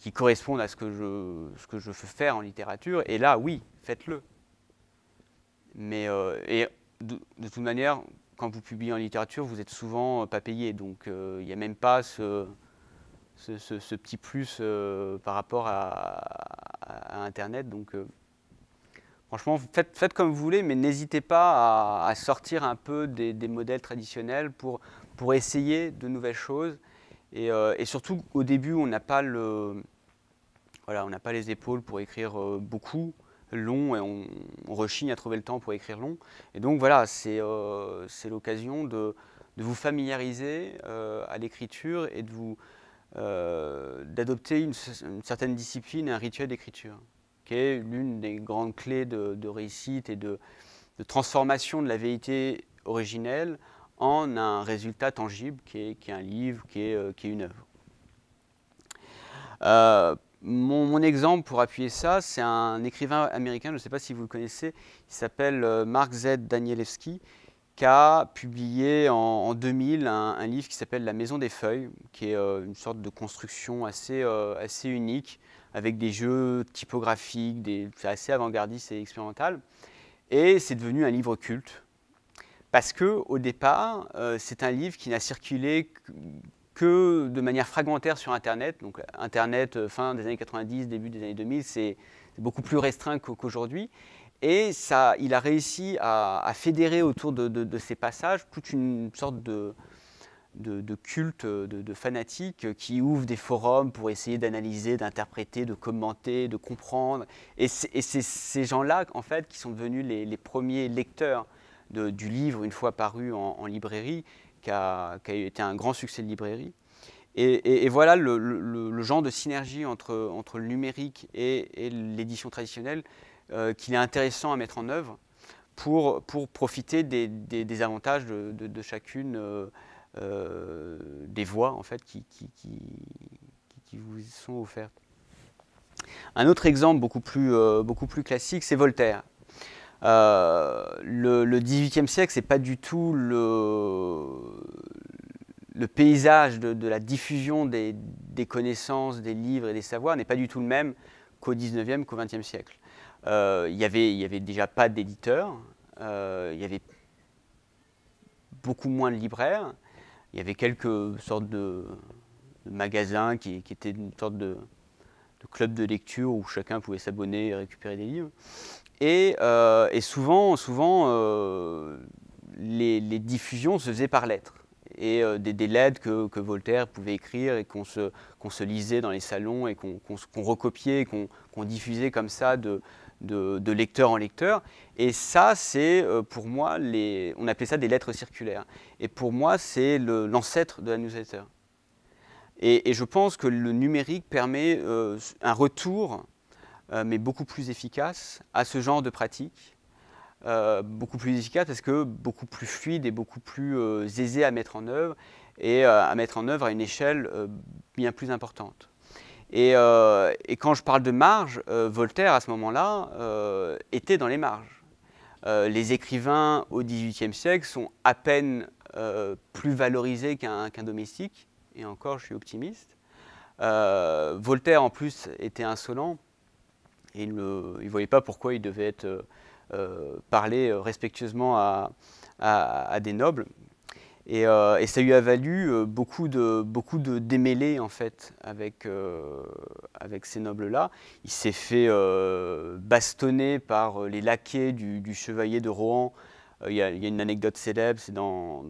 qui correspondent à ce que, je, ce que je veux faire en littérature. Et là, oui, faites-le. Mais euh, et de, toute manière, quand vous publiez en littérature, vous êtes souvent euh, pas payé. Donc, euh, il n'y a même pas ce, petit plus par rapport à, à Internet. Donc, franchement, faites, comme vous voulez, mais n'hésitez pas à, sortir un peu des, modèles traditionnels pour, essayer de nouvelles choses. Euh, et, surtout, au début, on n'a pas, le, pas les épaules pour écrire euh, beaucoup long et on, rechigne à trouver le temps pour écrire long. Et donc voilà, c'est euh, l'occasion de, vous familiariser à l'écriture et d'adopter euh, une, une certaine discipline, un rituel d'écriture qui est l'une des grandes clés de, réussite et de, transformation de la vérité originelle en un résultat tangible qui est, un livre, qui est, euh, une œuvre. Euh, mon, exemple pour appuyer ça, c'est un écrivain américain, je ne sais pas si vous le connaissez, il s'appelle euh, Mark Z. Danielewski, qui a publié en, 2000 un, livre qui s'appelle La Maison des Feuilles, qui est une sorte de construction assez unique, avec des jeux typographiques, des, assez avant-gardiste et expérimental. Et c'est devenu un livre culte. Parce que au départ, euh, c'est un livre qui n'a circulé que de manière fragmentaire sur Internet. Donc Internet, euh, fin des années 90, début des années 2000, c'est beaucoup plus restreint qu'aujourd'hui. Et ça, il a réussi à, fédérer autour de, ces passages toute une sorte de, de, de cultes, de, fanatiques qui ouvrent des forums pour essayer d'analyser, d'interpréter, de commenter, de comprendre. Et c'est ces gens-là, en fait, qui sont devenus les, premiers lecteurs du livre une fois paru en, librairie, qui a, été un grand succès de librairie. Et, voilà le, genre de synergie entre, entre le numérique et, l'édition traditionnelle euh, qu'il est intéressant à mettre en œuvre pour, pour profiter des, avantages de, de, de chacune. Euh, euh, des voies en fait qui, qui, qui, qui, vous sont offertes. Un autre exemple beaucoup plus, euh, beaucoup plus classique, c'est Voltaire. Euh, le, le, 18e siècle, c'est pas du tout le, le paysage de, la diffusion des, des, connaissances, des livres et des savoirs n'est pas du tout le même qu'au 19e, qu'au 20e siècle. Euh, y Il n'y avait déjà pas d'éditeurs, il y avait beaucoup moins de libraires, il y avait quelques sortes de, magasins qui, étaient une sorte de, club de lecture où chacun pouvait s'abonner et récupérer des livres. Et, euh, souvent, souvent euh, les, diffusions se faisaient par lettres et euh, des, lettres que, Voltaire pouvait écrire et qu'on se, se, lisait dans les salons et qu'on recopiait et qu'on diffusait comme ça de, de, lecteur en lecteur. Et ça, c'est pour moi, les, on appelait ça des lettres circulaires. Et pour moi, c'est l'ancêtre de la newsletter. Et, je pense que le numérique permet euh, un retour, euh, mais beaucoup plus efficace, à ce genre de pratique. Euh, beaucoup plus efficace parce que beaucoup plus fluide et beaucoup plus aisé à mettre en œuvre et à mettre en œuvre à une échelle bien plus importante. Et, et, quand je parle de marge, Voltaire à ce moment-là était dans les marges. les écrivains au XVIIIe siècle sont à peine euh, plus valorisé qu'un domestique, et encore je suis optimiste. Euh, Voltaire en plus était insolent, et il ne voyait pas pourquoi il devait être, euh, euh parler respectueusement à, des nobles. Et, ça lui a valu beaucoup de, beaucoup de démêlés en fait avec, avec ces nobles-là. Il s'est fait bastonner par les laquais du, du chevalier de Rohan euh, il y, a une anecdote célèbre, c'est dans,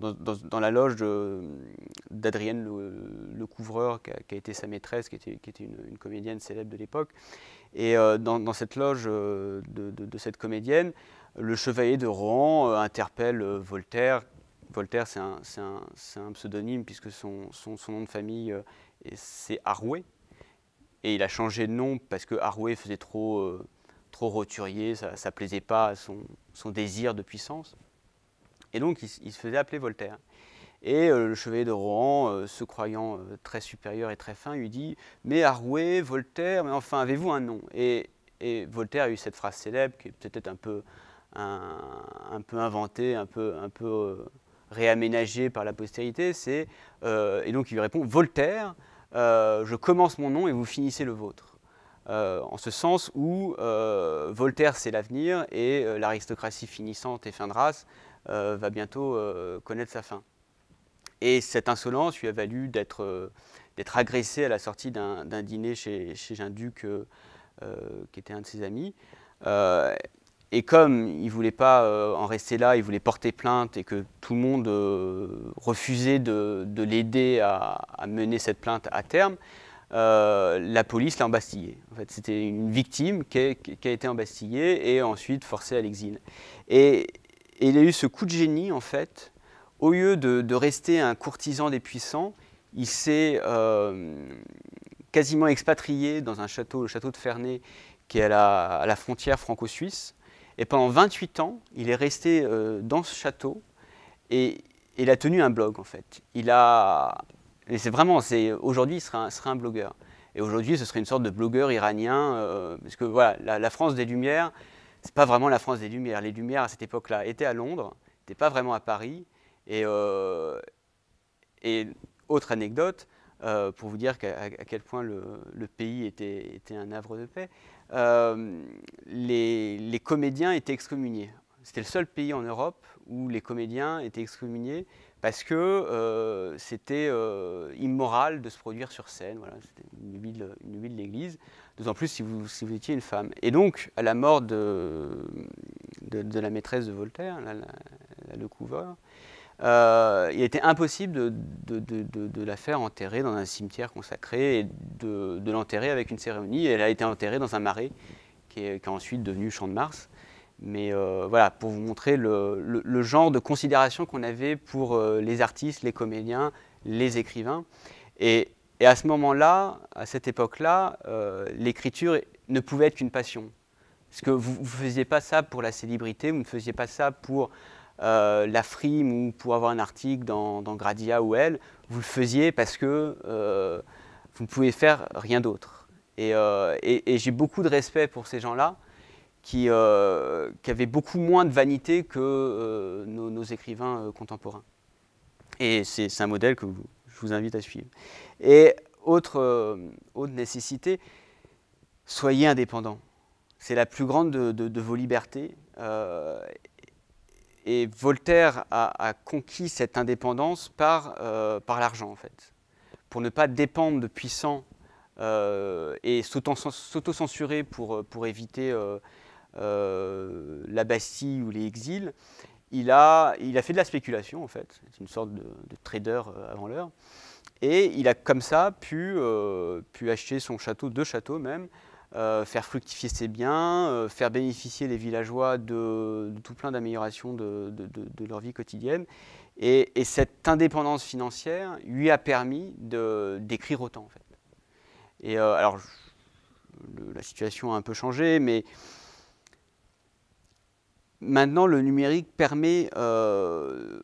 la loge d'Adrienne le, Couvreur, qui a, été sa maîtresse, qui était, qui était une, comédienne célèbre de l'époque. Et euh, dans, cette loge euh, de, cette comédienne, le chevalier de Rouen interpelle Voltaire. Voltaire, c'est un, un, pseudonyme puisque son, son, nom de famille, c'est Arouet. Et il a changé de nom parce que Arouet faisait trop roturier, ça ne plaisait pas à son, désir de puissance. Et donc il, se faisait appeler Voltaire. Et euh, le chevalier de Rohan, euh, se croyant euh, très supérieur et très fin, lui dit Mais Arouet, Voltaire, mais enfin, avez-vous un nom et, Voltaire a eu cette phrase célèbre qui est peut-être un peu, inventée, un peu, un peu réaménagée par la postérité c'est Et donc il lui répond Voltaire, je commence mon nom et vous finissez le vôtre. Euh, en ce sens où euh, Voltaire c'est l'avenir et euh, l'aristocratie finissante et fin de race va bientôt connaître sa fin. Et cette insolence lui a valu d'être agressé à la sortie d'un dîner chez, chez un Duc, qui était un de ses amis. et comme il ne voulait pas en rester là, il voulait porter plainte et que tout le monde refusait de, l'aider à, mener cette plainte à terme, euh, la police l'a embastillée. En fait, c'était une victime qui a, été embastillée et ensuite forcée à l'exil. Et, il a eu ce coup de génie, en fait, au lieu de, rester un courtisan des puissants, il s'est euh, quasiment expatrié dans un château, le château de Ferney, qui est à la, frontière franco-suisse. Et pendant 28 ans, il est resté euh, dans ce château et il a tenu un blog, en fait. Il a mais c'est vraiment, aujourd'hui, il serait un, blogueur. Et aujourd'hui, ce serait une sorte de blogueur iranien, euh, parce que voilà, la, France des Lumières, n'est pas vraiment la France des Lumières. Les Lumières à cette époque-là étaient à Londres, n'étaient pas vraiment à Paris. Et, euh, autre anecdote, euh, pour vous dire à, quel point le, pays était, un havre de paix, les comédiens étaient excommuniés. C'était le seul pays en Europe où les comédiens étaient excommuniés parce que euh, c'était euh, immoral de se produire sur scène. Voilà, c'était une ville, de l'Église, d'autant plus si vous, étiez une femme. Et donc, à la mort de, la maîtresse de Voltaire, la, Le Couvreur, euh, il était impossible de, la faire enterrer dans un cimetière consacré et de, l'enterrer avec une cérémonie. Elle a été enterrée dans un marais qui est, qui est ensuite devenu Champ de Mars. Mais euh, voilà, pour vous montrer le, genre de considération qu'on avait pour euh, les artistes, les comédiens, les écrivains. Et, à ce moment-là, à cette époque-là, euh, l'écriture ne pouvait être qu'une passion. Parce que vous ne faisiez pas ça pour la célébrité, vous ne faisiez pas ça pour la frime ou pour avoir un article dans, Gradia ou Elle. Vous le faisiez parce que vous ne pouvez faire rien d'autre. et j'ai beaucoup de respect pour ces gens-là qui, euh, qui avait beaucoup moins de vanité que euh, nos, écrivains euh, contemporains. Et c'est un modèle que je vous invite à suivre. Et autre, autre nécessité, soyez indépendants. C'est la plus grande de, vos libertés. et Voltaire a, conquis cette indépendance par, par l'argent, en fait pour ne pas dépendre de puissants euh, et censurer pour, pour éviter euh, la Bastille ou les exils, il a, il a fait de la spéculation en fait, c'est une sorte de, trader euh, avant l'heure, et il a comme ça pu, euh, pu acheter son château, deux châteaux même, faire fructifier ses biens, faire bénéficier les villageois de, tout plein d'améliorations de, leur vie quotidienne. Et, cette indépendance financière lui a permis d'écrire autant en fait. Et alors, la situation a un peu changé, mais Maintenant, le numérique permet euh,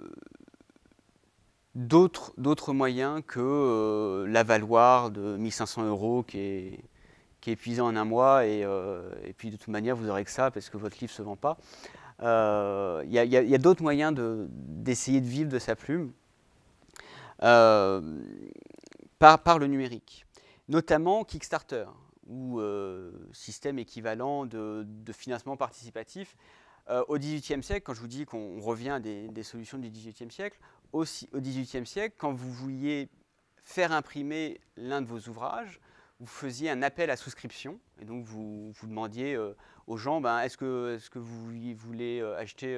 d'autres moyens que euh, la l'avaloir de 1500 euros qui est, qui épuisant en un mois euh, et, puis de toute manière vous aurez que ça parce que votre livre ne se vend pas. Il y a, d'autres moyens d'essayer de, vivre de sa plume par, le numérique, notamment Kickstarter ou système équivalent de financement participatif. Euh, au XVIIIe siècle, quand je vous dis qu'on revient à des, solutions du XVIIIe siècle, aussi, au XVIIIe siècle, quand vous vouliez faire imprimer l'un de vos ouvrages, vous faisiez un appel à souscription, et donc vous, vous demandiez euh, aux gens, ben, est-ce que, que vous voulez euh, acheter,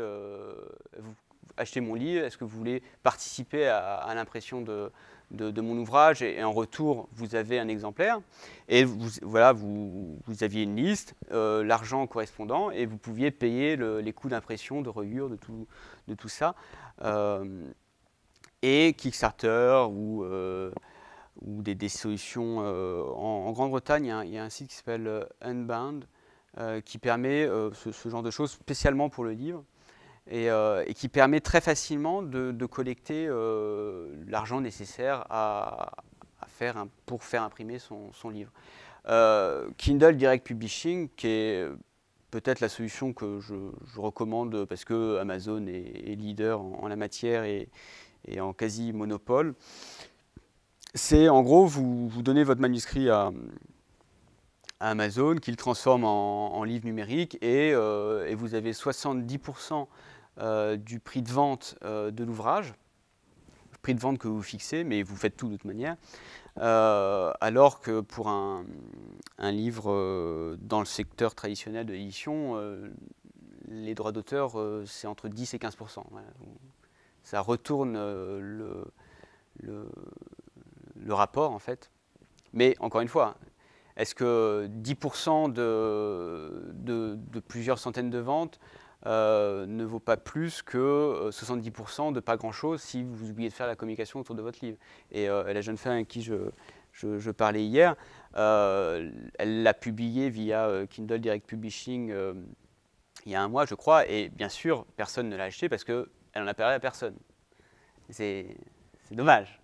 vous acheter mon livre Est-ce que vous voulez participer à, l'impression de, mon ouvrage et, en retour, vous avez un exemplaire. Et vous, voilà, vous, aviez une liste, euh, l'argent correspondant, et vous pouviez payer les coûts d'impression, de reliure, de tout, ça. Euh, et Kickstarter ou, euh, des, solutions. en, Grande-Bretagne, il y, a un site qui s'appelle Unbound qui permet ce genre de choses spécialement pour le livre. Euh, et, qui permet très facilement de, collecter euh, l'argent nécessaire à, faire pour faire imprimer son, livre. Euh, Kindle Direct Publishing, qui est peut-être la solution que je, recommande parce que Amazon est, leader en, la matière et, en quasi monopole, c'est en gros vous, vous donnez votre manuscrit à, à Amazon, qu'il transforme en, livre numérique et, et vous avez 70% euh, du prix de vente euh, de l'ouvrage, prix de vente que vous fixez, mais vous faites tout de toute manière, euh, alors que pour un, livre dans le secteur traditionnel de l'édition, les droits d'auteur, c'est entre 10 et 15 Ça retourne le, rapport, en fait. Mais encore une fois, est-ce que 10 de, plusieurs centaines de ventes euh, ne vaut pas plus que 70% euh, de pas grand-chose si vous oubliez de faire la communication autour de votre livre. Et euh, la jeune femme à qui je, je, parlais hier, elle l'a publié via Kindle Direct Publishing il y a un mois, je crois, et bien sûr, personne ne l'a acheté parce qu'elle n'en a parlé à personne. C'est dommage.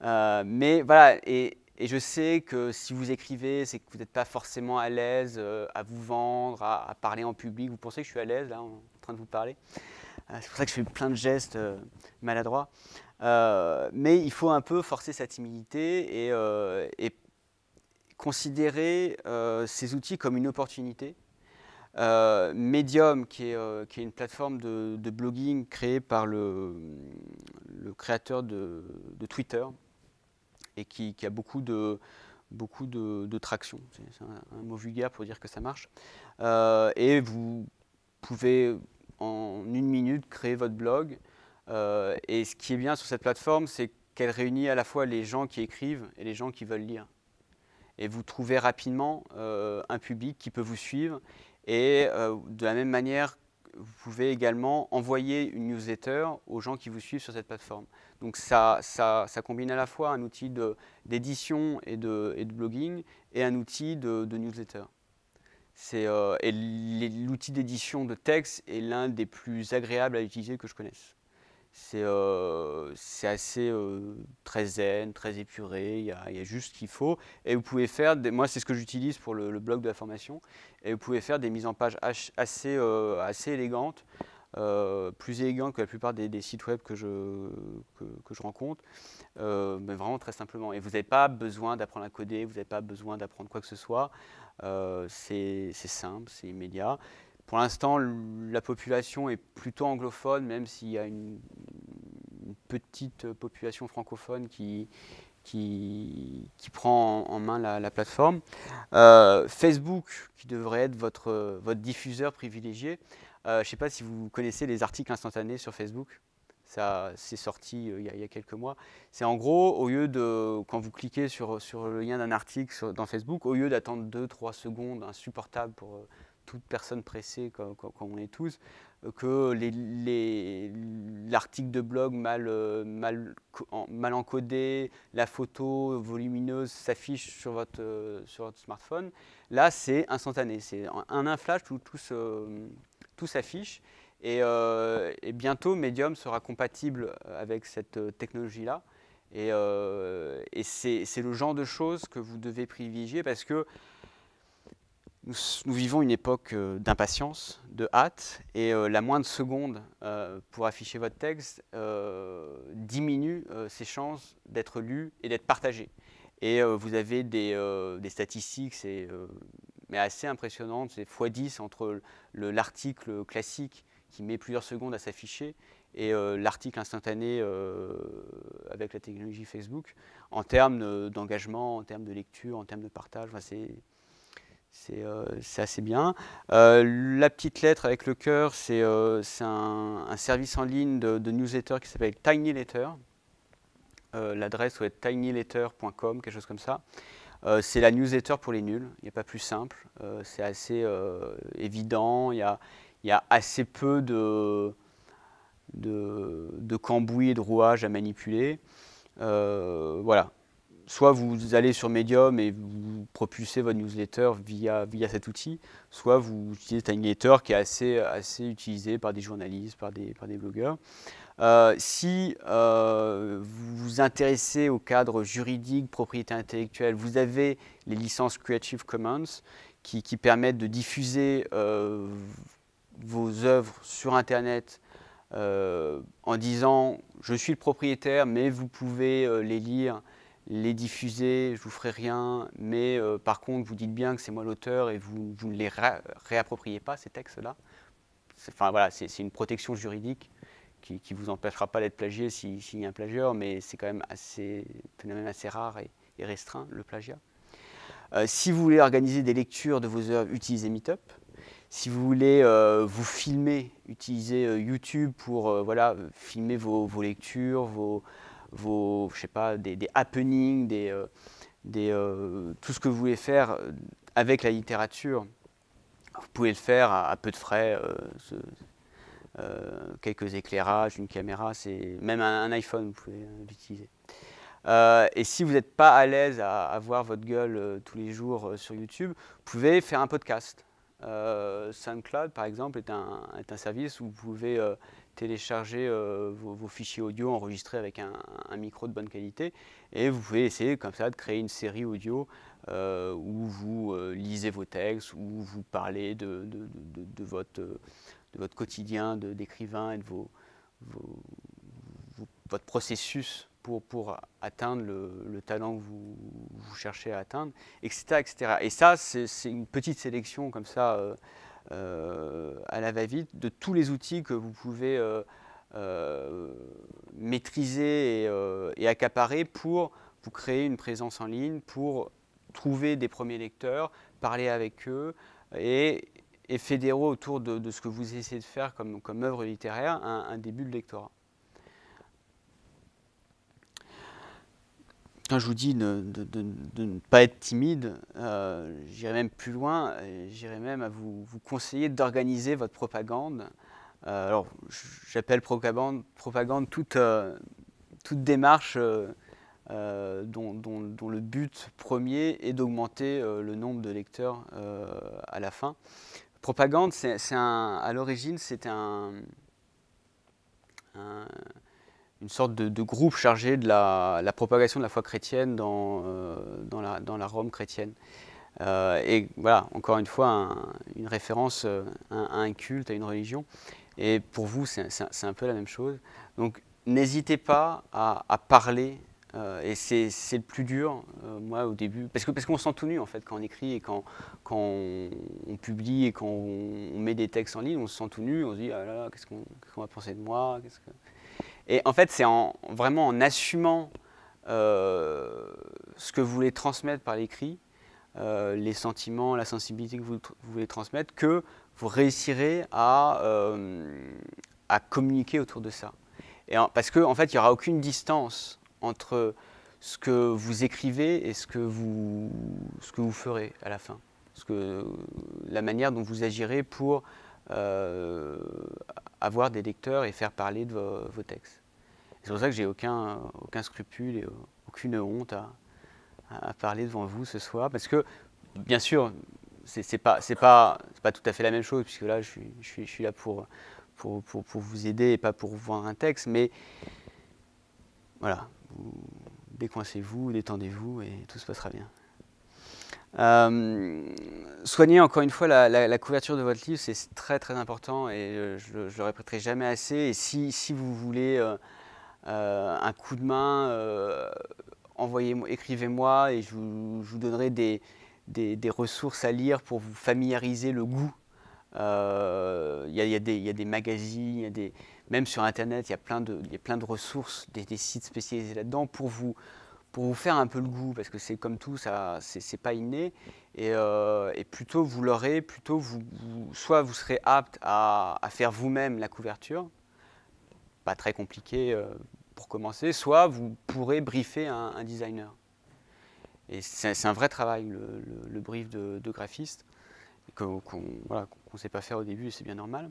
mais voilà, et, et je sais que si vous écrivez, c'est que vous n'êtes pas forcément à l'aise euh, à vous vendre, à, parler en public. Vous pensez que je suis à l'aise là, en, train de vous parler euh, C'est pour ça que je fais plein de gestes euh, maladroits. mais il faut un peu forcer sa timidité et, considérer ces outils comme une opportunité. Medium, qui est, une plateforme de, blogging créée par le, créateur de Twitter, et qui, a beaucoup de, beaucoup de, traction. C'est un, mot vulgaire pour dire que ça marche. Euh, et vous pouvez en une minute créer votre blog. Euh, et ce qui est bien sur cette plateforme, c'est qu'elle réunit à la fois les gens qui écrivent et les gens qui veulent lire. Et vous trouvez rapidement euh, un public qui peut vous suivre. Et de la même manière vous pouvez également envoyer une newsletter aux gens qui vous suivent sur cette plateforme. Donc ça, ça, combine à la fois un outil d'édition et de, blogging et un outil de, newsletter. Euh, et l'outil d'édition de texte est l'un des plus agréables à utiliser que je connaisse. Euh, c'est assez euh, très zen, très épuré, il y a, juste ce qu'il faut. Et vous pouvez faire, moi c'est ce que j'utilise pour le, blog de la formation, et vous pouvez faire des mises en page euh, assez, élégantes, plus élégantes que la plupart des, sites web que je, que je rencontre, mais vraiment très simplement. Et vous n'avez pas besoin d'apprendre à coder, vous n'avez pas besoin d'apprendre quoi que ce soit, c'est simple, c'est immédiat. Pour l'instant, la population est plutôt anglophone, même s'il y a une, petite euh, population francophone qui, qui, prend en, main la, plateforme. Euh, Facebook, qui devrait être votre, euh, votre diffuseur privilégié. je ne sais pas si vous connaissez les articles instantanés sur Facebook. Ça, c'est sorti il, y a, quelques mois. C'est en gros, au lieu de, quand vous cliquez sur, sur le lien d'un article dans Facebook, au lieu d'attendre 2-3 secondes insupportables pour toute personne pressée, comme, on est tous, euh, que l'article les, l'article de blog mal, euh, mal, mal, encodé, la photo volumineuse s'affiche sur votre, euh, sur votre smartphone. Là, c'est instantané. C'est un un flash, tout, tout s'affiche. Et, bientôt, Medium sera compatible avec cette technologie-là. Et, et c'est le genre de choses que vous devez privilégier parce que nous, vivons une époque euh, d'impatience, de hâte, et euh, la moindre seconde euh, pour afficher votre texte diminue ses chances d'être lu et d'être partagé. Et vous avez des, statistiques, c'est mais assez impressionnantes, c'est x10 entre l'article classique qui met plusieurs secondes à s'afficher et l'article instantané avec la technologie Facebook en termes d'engagement, en termes de lecture, en termes de partage. Euh, c'est assez bien. Euh, la petite lettre avec le cœur, c'est euh, un, service en ligne de, newsletter qui s'appelle Tiny Letter. L'adresse doit être tinyletter.com, quelque chose comme ça. c'est la newsletter pour les nuls, il n'y a pas plus simple. c'est assez évident, il y a, assez peu de, de, cambouis et de rouages à manipuler. voilà, soit vous allez sur Medium et vous propulsez votre newsletter via, via cet outil, soit vous utilisez un newsletter qui est assez, assez utilisé par des journalistes, par des, par des blogueurs. Euh, si euh, vous vous intéressez au cadre juridique, propriété intellectuelle, vous avez les licences Creative Commons qui, qui permettent de diffuser euh, vos œuvres sur Internet en disant je suis le propriétaire mais vous pouvez les lire les diffuser, je vous ferai rien, mais euh, par contre, vous dites bien que c'est moi l'auteur et vous, ne les réappropriez pas, ces textes-là. Enfin voilà, c'est une protection juridique qui ne vous empêchera pas d'être plagié s'il y a un plagieur, mais c'est quand même assez, phénomène assez rare et, restreint, le plagiat. Euh, si vous voulez organiser des lectures de vos œuvres, utilisez Meetup. Si vous voulez euh, vous filmer, utilisez YouTube pour voilà, filmer vos lectures, vos, vos, je sais pas, des, happenings, des, euh, des, euh, tout ce que vous voulez faire euh, avec la littérature. Vous pouvez le faire à, peu de frais, quelques éclairages, une caméra, c'est même un, iPhone, vous pouvez l'utiliser. et si vous n'êtes pas à l'aise à, voir votre gueule tous les jours sur YouTube, vous pouvez faire un podcast. SoundCloud, par exemple, est un, est un service où vous pouvez télécharger euh, vos, fichiers audio enregistrés avec un, micro de bonne qualité et vous pouvez essayer comme ça de créer une série audio euh, où vous euh, lisez vos textes, où vous parlez de, de, de, de votre, quotidien d'écrivain et de vos, votre processus pour, pour atteindre le, talent que vous, vous, cherchez à atteindre, etc. etc. Et ça, c'est une petite sélection comme ça euh, à la va-vite de tous les outils que vous pouvez euh, euh, maîtriser et, accaparer pour vous créer une présence en ligne, pour trouver des premiers lecteurs, parler avec eux et, fédérer autour de, ce que vous essayez de faire comme, œuvre littéraire un, un début de lectorat. quand je vous dis de, ne pas être timide, euh, j'irai même plus loin, j'irai même à vous, conseiller d'organiser votre propagande. Euh, alors, j'appelle propagande, euh, toute, démarche dont, le but premier est d'augmenter le nombre de lecteurs à la fin. Propagande, c'est, à l'origine, c'était un une sorte de, de, groupe chargé de la, la, propagation de la foi chrétienne dans, euh, dans, la, dans la, Rome chrétienne. Euh, et voilà, encore une fois, une référence à euh, un, culte, à une religion. Et pour vous, c'est un peu la même chose. Donc n'hésitez pas à, à parler. et c'est le plus dur, moi, au début, parce qu'on parce qu'on se sent tout nu, en fait, quand on écrit et quand, quand on, publie et quand on, met des textes en ligne, on se sent tout nu, on se dit, ah là qu'est-ce qu'on va penser de moi et en fait, c'est en, vraiment en assumant euh, ce que vous voulez transmettre par l'écrit, euh, les sentiments, la sensibilité que vous, voulez transmettre, que vous réussirez à, euh, à communiquer autour de ça. Et parce qu'en en fait, il n'y aura aucune distance entre ce que vous écrivez et ce que vous, ce que vous ferez à la fin, ce que, la manière dont vous agirez pour euh, avoir des lecteurs et faire parler de vos, textes. C'est pour ça que j'ai aucun, aucun scrupule et aucune honte à, parler devant vous ce soir, parce que bien sûr, c'est pas pas pas tout à fait la même chose, puisque là, je suis, je suis, là pour pour, pour, vous aider et pas pour voir un texte, mais voilà, décoincez-vous, détendez-vous et tout se passera bien. Euh, soignez encore une fois la, couverture de votre livre, c'est très très important et euh, je ne le répéterai jamais assez. Et si, vous voulez euh, un coup de main, envoyez-moi, écrivez-moi et je vous, donnerai des, ressources à lire pour vous familiariser le goût. Il y, a des magazines, des, même sur Internet, il y a plein de, ressources, des sites spécialisés là-dedans pour vous pour vous faire un peu le goût, parce que c'est comme tout, ça, c'est pas inné. Euh, et, plutôt vous l'aurez, plutôt vous, soit vous serez apte à, faire vous-même la couverture, pas très compliqué euh, pour commencer, soit vous pourrez briefer un, designer. Et c'est un vrai travail, le, brief de, graphiste, qu'on ne sait pas faire au début, c'est bien normal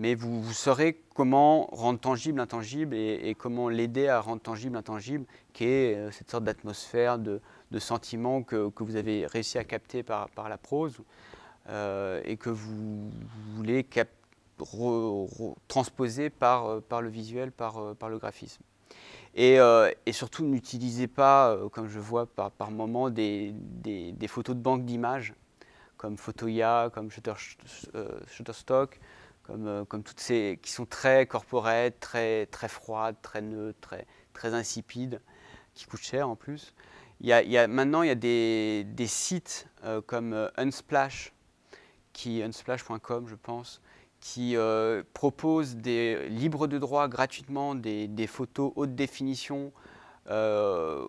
mais vous, saurez comment rendre tangible l'intangible et, comment l'aider à rendre tangible l'intangible, qui est euh, cette sorte d'atmosphère, de, sentiment que, vous avez réussi à capter par, la prose euh, et que vous, voulez transposer euh, par, le visuel, par, le graphisme. Et, surtout, n'utilisez pas, comme je vois par, par moment, des, photos de banque d'images, comme Photoya, comme Shutterstock, euh, comme, toutes ces qui sont très corporelles, très, très froides, très neutres, très, très insipides, qui coûtent cher en plus. Il y a, il y a, maintenant, il y a des, des sites euh, comme euh, Unsplash, qui unsplash.com, je pense, qui euh, propose des libres de droit gratuitement des, des photos haute définition euh,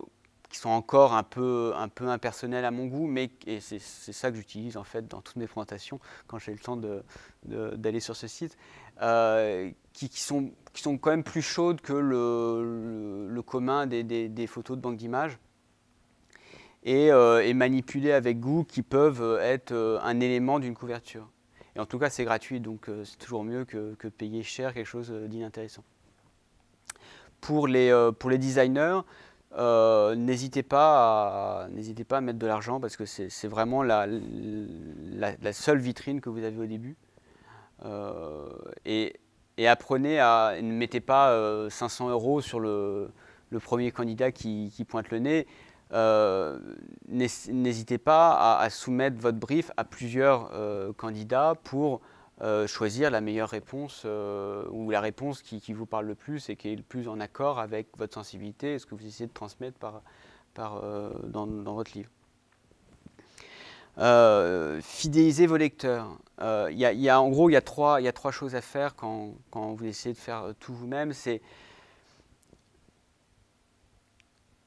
qui sont encore un peu, un peu impersonnels à mon goût, mais c'est ça que j'utilise en fait dans toutes mes présentations quand j'ai le temps d'aller sur ce site, euh, qui, sont, quand même plus chaudes que le, commun des, photos de banque d'images. Et, euh, manipulées avec goût qui peuvent être euh, un élément d'une couverture. Et en tout cas, c'est gratuit, donc c'est toujours mieux que, que payer cher quelque chose d'inintéressant. pour les, designers, euh, n'hésitez pas, n'hésitez pas à mettre de l'argent parce que c'est vraiment la, seule vitrine que vous avez au début. Euh, et, apprenez à ne mettez pas 500 euh, euros sur le, premier candidat qui, pointe le nez. n'hésitez pas à, soumettre votre brief à plusieurs candidats pour euh, choisir la meilleure réponse euh, ou la réponse qui, vous parle le plus et qui est le plus en accord avec votre sensibilité et ce que vous essayez de transmettre par, euh, dans, votre livre. fidéliser vos lecteurs. y a, en gros, il y, a trois, choses à faire quand, vous essayez de faire tout vous-même. C'est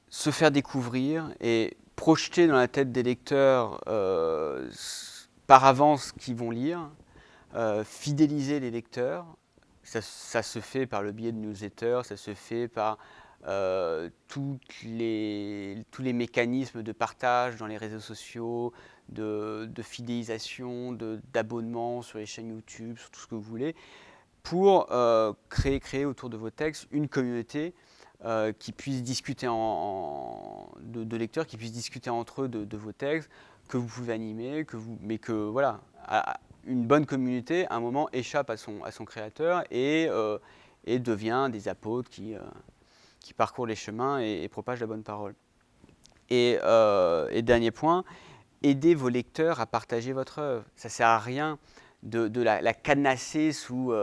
se faire découvrir et projeter dans la tête des lecteurs par avance qu'ils vont lire, euh, fidéliser les lecteurs, ça, se fait par le biais de newsletters, ça se fait par euh, les, tous les mécanismes de partage dans les réseaux sociaux, de, de fidélisation, d'abonnement sur les chaînes YouTube, sur tout ce que vous voulez, pour euh, créer, créer autour de vos textes une communauté qui puisse discuter en, de, lecteurs, qui puisse discuter entre eux de, vos textes, que vous pouvez animer, que vous, mais que voilà, une bonne communauté, à un moment, échappe à son, à son créateur et, euh, et devient des apôtres qui, euh, qui parcourent les chemins et, propagent la bonne parole. Euh, et, dernier point, aidez vos lecteurs à partager votre œuvre. Ça ne sert à rien de, la, canasser sous,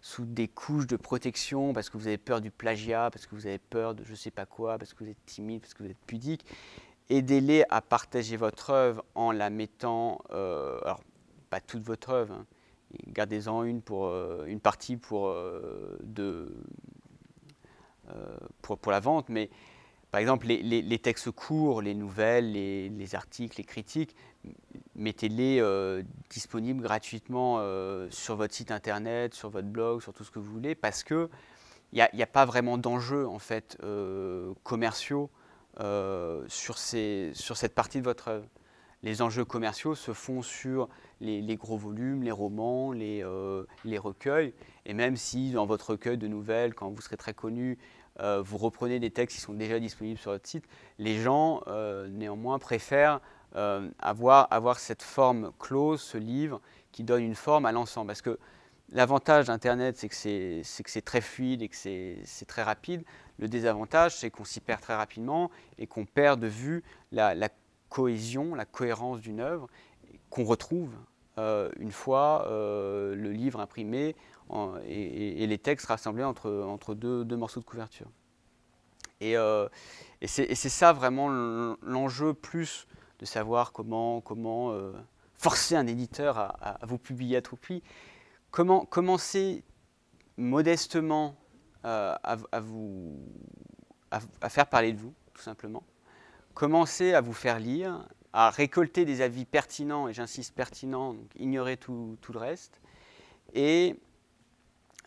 sous des couches de protection parce que vous avez peur du plagiat, parce que vous avez peur de je ne sais pas quoi, parce que vous êtes timide, parce que vous êtes pudique aidez-les à partager votre œuvre en la mettant, pas toute votre œuvre. Hein. Gardez-en une, pour, euh, une partie pour, euh, de, euh, pour, la vente, mais par exemple, les, textes courts, les nouvelles, les, articles, les critiques, mettez-les disponibles gratuitement sur votre site internet, sur votre blog, sur tout ce que vous voulez, parce que il n'y a, pas vraiment d'enjeux en fait, commerciaux sur, ces, sur cette partie de votre œuvre. Les enjeux commerciaux se font sur les, gros volumes, les romans, euh, les, recueils. Et même si dans votre recueil de nouvelles, quand vous serez très connu, euh, vous reprenez des textes qui sont déjà disponibles sur votre site, les gens euh, néanmoins préfèrent avoir, avoir cette forme close, ce livre, qui donne une forme à l'ensemble. Parce que l'avantage d'Internet, c'est que c'est très fluide et que c'est très rapide. Le désavantage, c'est qu'on s'y perd très rapidement et qu'on perd de vue la cohésion, la cohérence d'une œuvre qu'on retrouve euh, une fois euh, le livre imprimé et, les textes rassemblés entre, entre deux, deux, morceaux de couverture. Et, euh, c'est ça vraiment l'enjeu plus de savoir comment, comment forcer un éditeur à, vous publier à tout prix. Comment commencer modestement à, vous, à, à faire parler de vous, tout simplement. Commencer à vous faire lire à récolter des avis pertinents, et j'insiste pertinents, donc ignorer tout, le reste, et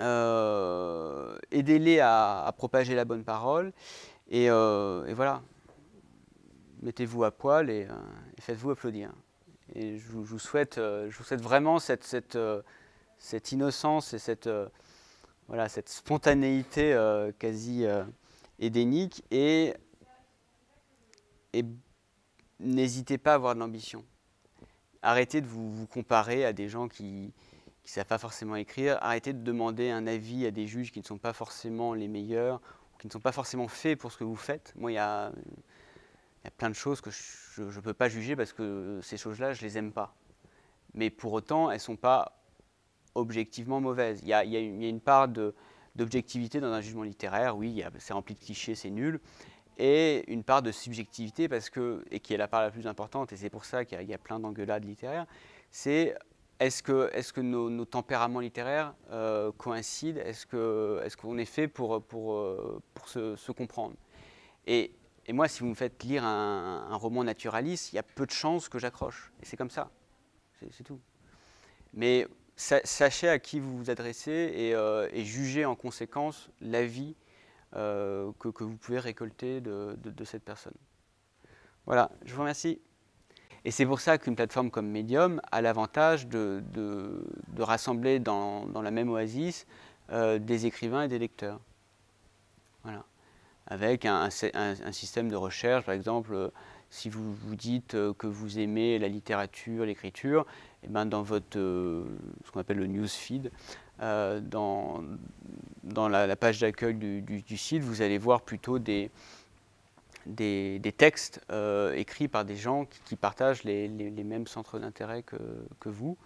euh, aidez-les à, propager la bonne parole, et, euh, voilà, mettez-vous à poil euh, et, faites-vous applaudir. Et je vous, souhaite, je souhaite vraiment cette, cette, cette innocence et cette, voilà, cette spontanéité quasi édénique et, et n'hésitez pas à avoir de l'ambition. Arrêtez de vous, comparer à des gens qui ne savent pas forcément écrire. Arrêtez de demander un avis à des juges qui ne sont pas forcément les meilleurs, qui ne sont pas forcément faits pour ce que vous faites. Moi, il y a, plein de choses que je ne peux pas juger parce que ces choses-là, je ne les aime pas. Mais pour autant, elles ne sont pas objectivement mauvaises. Il y a, une part d'objectivité dans un jugement littéraire. Oui, c'est rempli de clichés, c'est nul et une part de subjectivité, parce que, et qui est la part la plus importante, et c'est pour ça qu'il y, a plein d'engueulades littéraires, c'est est-ce que, est -ce que nos, tempéraments littéraires euh, coïncident Est-ce qu'on est, fait pour, pour, euh, pour se, comprendre et, et, moi, si vous me faites lire un, roman naturaliste, il y a peu de chances que j'accroche. Et c'est comme ça. C'est tout. Mais sachez à qui vous vous adressez et, euh, et jugez en conséquence la vie. Euh, que, vous pouvez récolter de, cette personne. Voilà, je vous remercie. Et c'est pour ça qu'une plateforme comme Medium a l'avantage de, rassembler dans, la même oasis euh, des écrivains et des lecteurs. Voilà. Avec un, système de recherche, par exemple, euh, si vous vous dites que vous aimez la littérature, l'écriture, eh ben, dans votre, ce qu'on appelle le newsfeed, euh, dans, dans la, page d'accueil du, site, vous allez voir plutôt des, des, textes euh, écrits par des gens qui, partagent les, mêmes centres d'intérêt que, vous.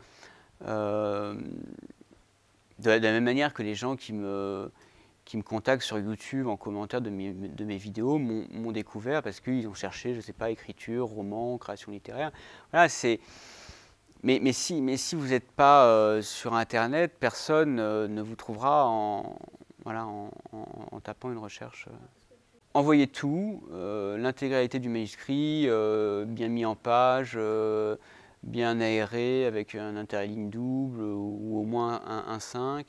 Euh, de, la, même manière que les gens qui me, qui me contactent sur YouTube en commentaire de mes, vidéos m'ont découvert parce qu'ils ont cherché, je ne sais pas, écriture, roman, création littéraire. Voilà, c'est mais, si, vous n'êtes pas euh, sur Internet, personne euh, ne vous trouvera en, tapant une recherche. Euh. Envoyez tout, l'intégralité du manuscrit, bien mis en page, bien aéré, avec un interligne double ou, au moins un, 5,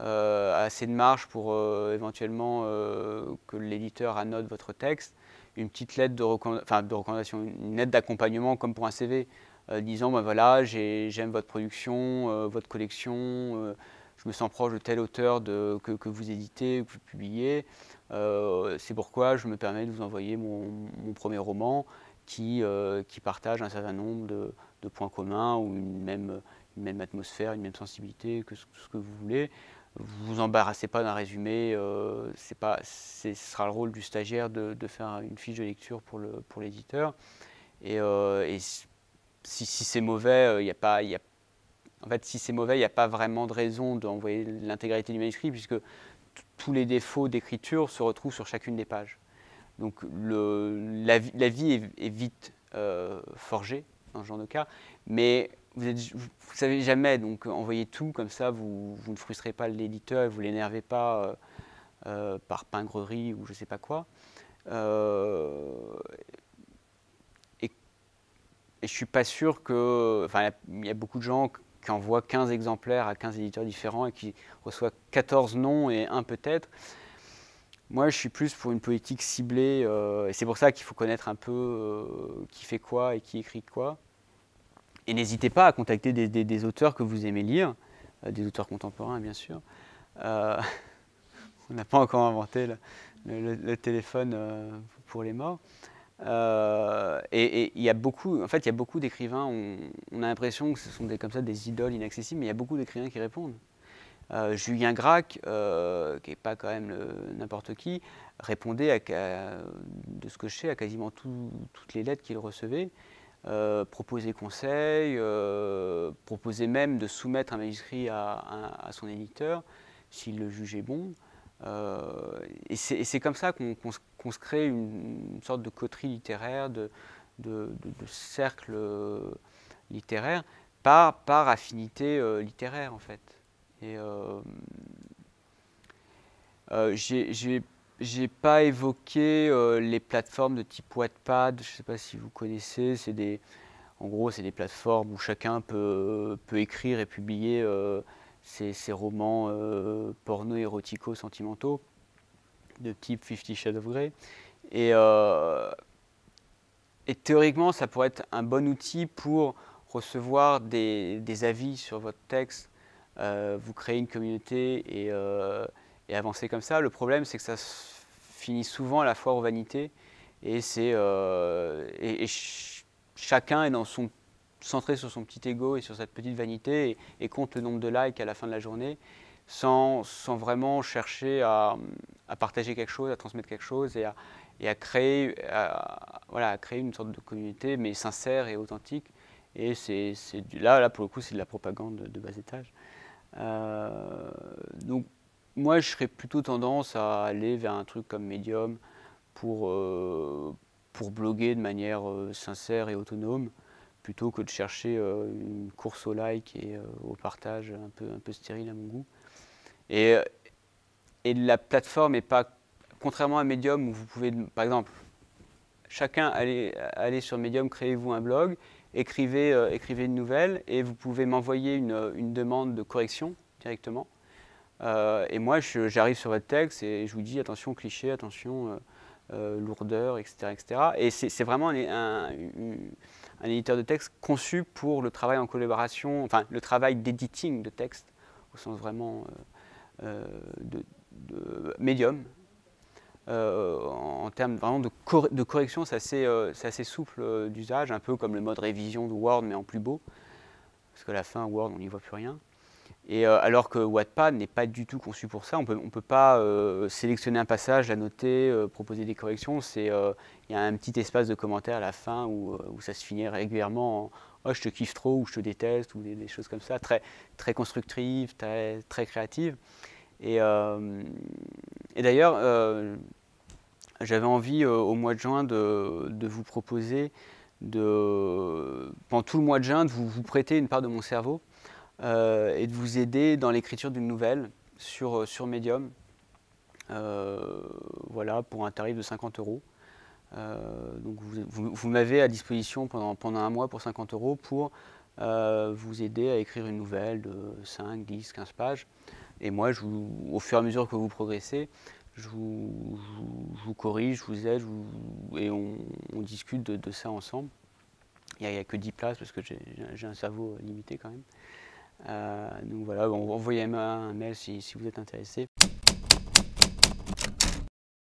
assez de marge pour éventuellement que l'éditeur annote votre texte, une petite lettre de, de recommandation, une lettre d'accompagnement comme pour un CV. Euh, disant ben voilà, j'aime votre production, euh, votre collection, euh, je me sens proche de tel auteur de, que, que, vous éditez, que vous publiez. C'est pourquoi je me permets de vous envoyer mon, mon premier roman qui, qui, partage un certain nombre de, points communs ou une même, même, atmosphère, une même sensibilité que ce, que vous voulez vous vous embarrassez pas d'un résumé, c'est pas, ce sera le rôle du stagiaire de, de, faire une fiche de lecture pour, le, pour l'éditeur. Et, euh, et si, c'est mauvais, euh, il n'y a pas. fait, si c'est mauvais, il a pas vraiment de raison d'envoyer l'intégralité du manuscrit, puisque tous les défauts d'écriture se retrouvent sur chacune des pages. Donc la, vie est, vite euh, forgée dans ce genre de cas, mais vous ne savez jamais, donc euh, envoyez tout, comme ça vous, ne frustrez pas l'éditeur, vous ne l'énervez pas par pingrerie ou je ne sais pas quoi et je suis pas sûr que. Enfin, il y, a beaucoup de gens qui envoient 15 exemplaires à 15 éditeurs différents et qui reçoivent 14 noms et un peut-être. Moi, je suis plus pour une politique ciblée, euh, et c'est pour ça qu'il faut connaître un peu euh, qui fait quoi et qui écrit quoi. Et n'hésitez pas à contacter des, auteurs que vous aimez lire, euh, des auteurs contemporains, bien sûr. <laughs> on n'a pas encore inventé le téléphone pour les morts. Euh, et il y a beaucoup, en fait, il y a beaucoup d'écrivains. On, a l'impression que ce sont des, comme ça des idoles inaccessibles, mais il y a beaucoup d'écrivains qui répondent. Euh, Julien Gracq, euh, qui n'est pas quand même n'importe qui, répondait de ce que je sais à quasiment toutes les lettres qu'il recevait, proposait conseils, proposait même de soumettre un manuscrit à son éditeur s'il le jugeait bon. Euh, et c'est comme ça qu'on se crée une, sorte de coterie littéraire, de, de, cercle euh, littéraire, par, par affinité euh, littéraire en fait. Et j'ai pas évoqué les plateformes de type Wattpad, je ne sais pas si vous connaissez, des, en gros c'est des plateformes où chacun peut, écrire et publier ces, romans euh, porno érotico sentimentaux de type Fifty Shades of Grey. Et, euh, et, théoriquement, ça pourrait être un bon outil pour recevoir des, avis sur votre texte, euh, vous créer une communauté et, avancer comme ça. Le problème, c'est que ça finit souvent à la fois aux vanités et, c'est, et, chacun est dans son centré sur son petit ego et sur cette petite vanité et, compte le nombre de likes à la fin de la journée sans, sans vraiment chercher à, partager quelque chose, à transmettre quelque chose et à, et à créer, voilà, à créer une sorte de communauté mais sincère et authentique. Et c'est là, là, pour le coup, c'est de la propagande de, bas étage. Euh, donc, moi, je serais plutôt tendance à aller vers un truc comme Medium pour, euh, pour bloguer de manière euh, sincère et autonome plutôt que de chercher euh, une course au like et euh, au partage un peu, un peu stérile à mon goût. Et, euh, la plateforme n'est pas, contrairement à Medium, où vous pouvez, par exemple, chacun aller, sur Medium, créez-vous un blog, écrivez, écrivez une nouvelle et vous pouvez m'envoyer une, une, demande de correction directement. et moi, j'arrive sur votre texte et je vous dis attention cliché, attention lourdeur, etc., etc. Et c'est vraiment un, un éditeur de texte conçu pour le travail en collaboration, enfin le travail d'editing de texte, au sens vraiment euh, euh, de, médium. Euh, en, termes vraiment de, de correction, c'est assez, assez, souple d'usage, un peu comme le mode révision de Word, mais en plus beau, parce que la fin, Word, on n'y voit plus rien. Et euh, alors que Wattpad n'est pas du tout conçu pour ça, on ne peut pas euh, sélectionner un passage, l'annoter, noter, euh, proposer des corrections. Il y a un petit espace de commentaires à la fin où, ça se finit régulièrement en oh, je te kiffe trop ou je te déteste ou des, choses comme ça, très, très constructives, très, très créatives. Et, d'ailleurs, j'avais envie au mois de juin de, de vous proposer, de, pendant tout le mois de juin, de vous prêter une part de mon cerveau euh, et de vous aider dans l'écriture d'une nouvelle sur, euh, sur Medium, euh, voilà, pour un tarif de 50 euros. donc vous, vous, m'avez à disposition pendant, pendant un mois pour 50 euros pour vous aider à écrire une nouvelle de 5, 10, 15 pages. Et moi, au fur et à mesure que vous progressez, je vous, corrige, je vous aide et on, discute de, ça ensemble. Il n'y a, a, que 10 places parce que j'ai un cerveau limité quand même. Euh, donc voilà, on moi un mail si vous êtes intéressé.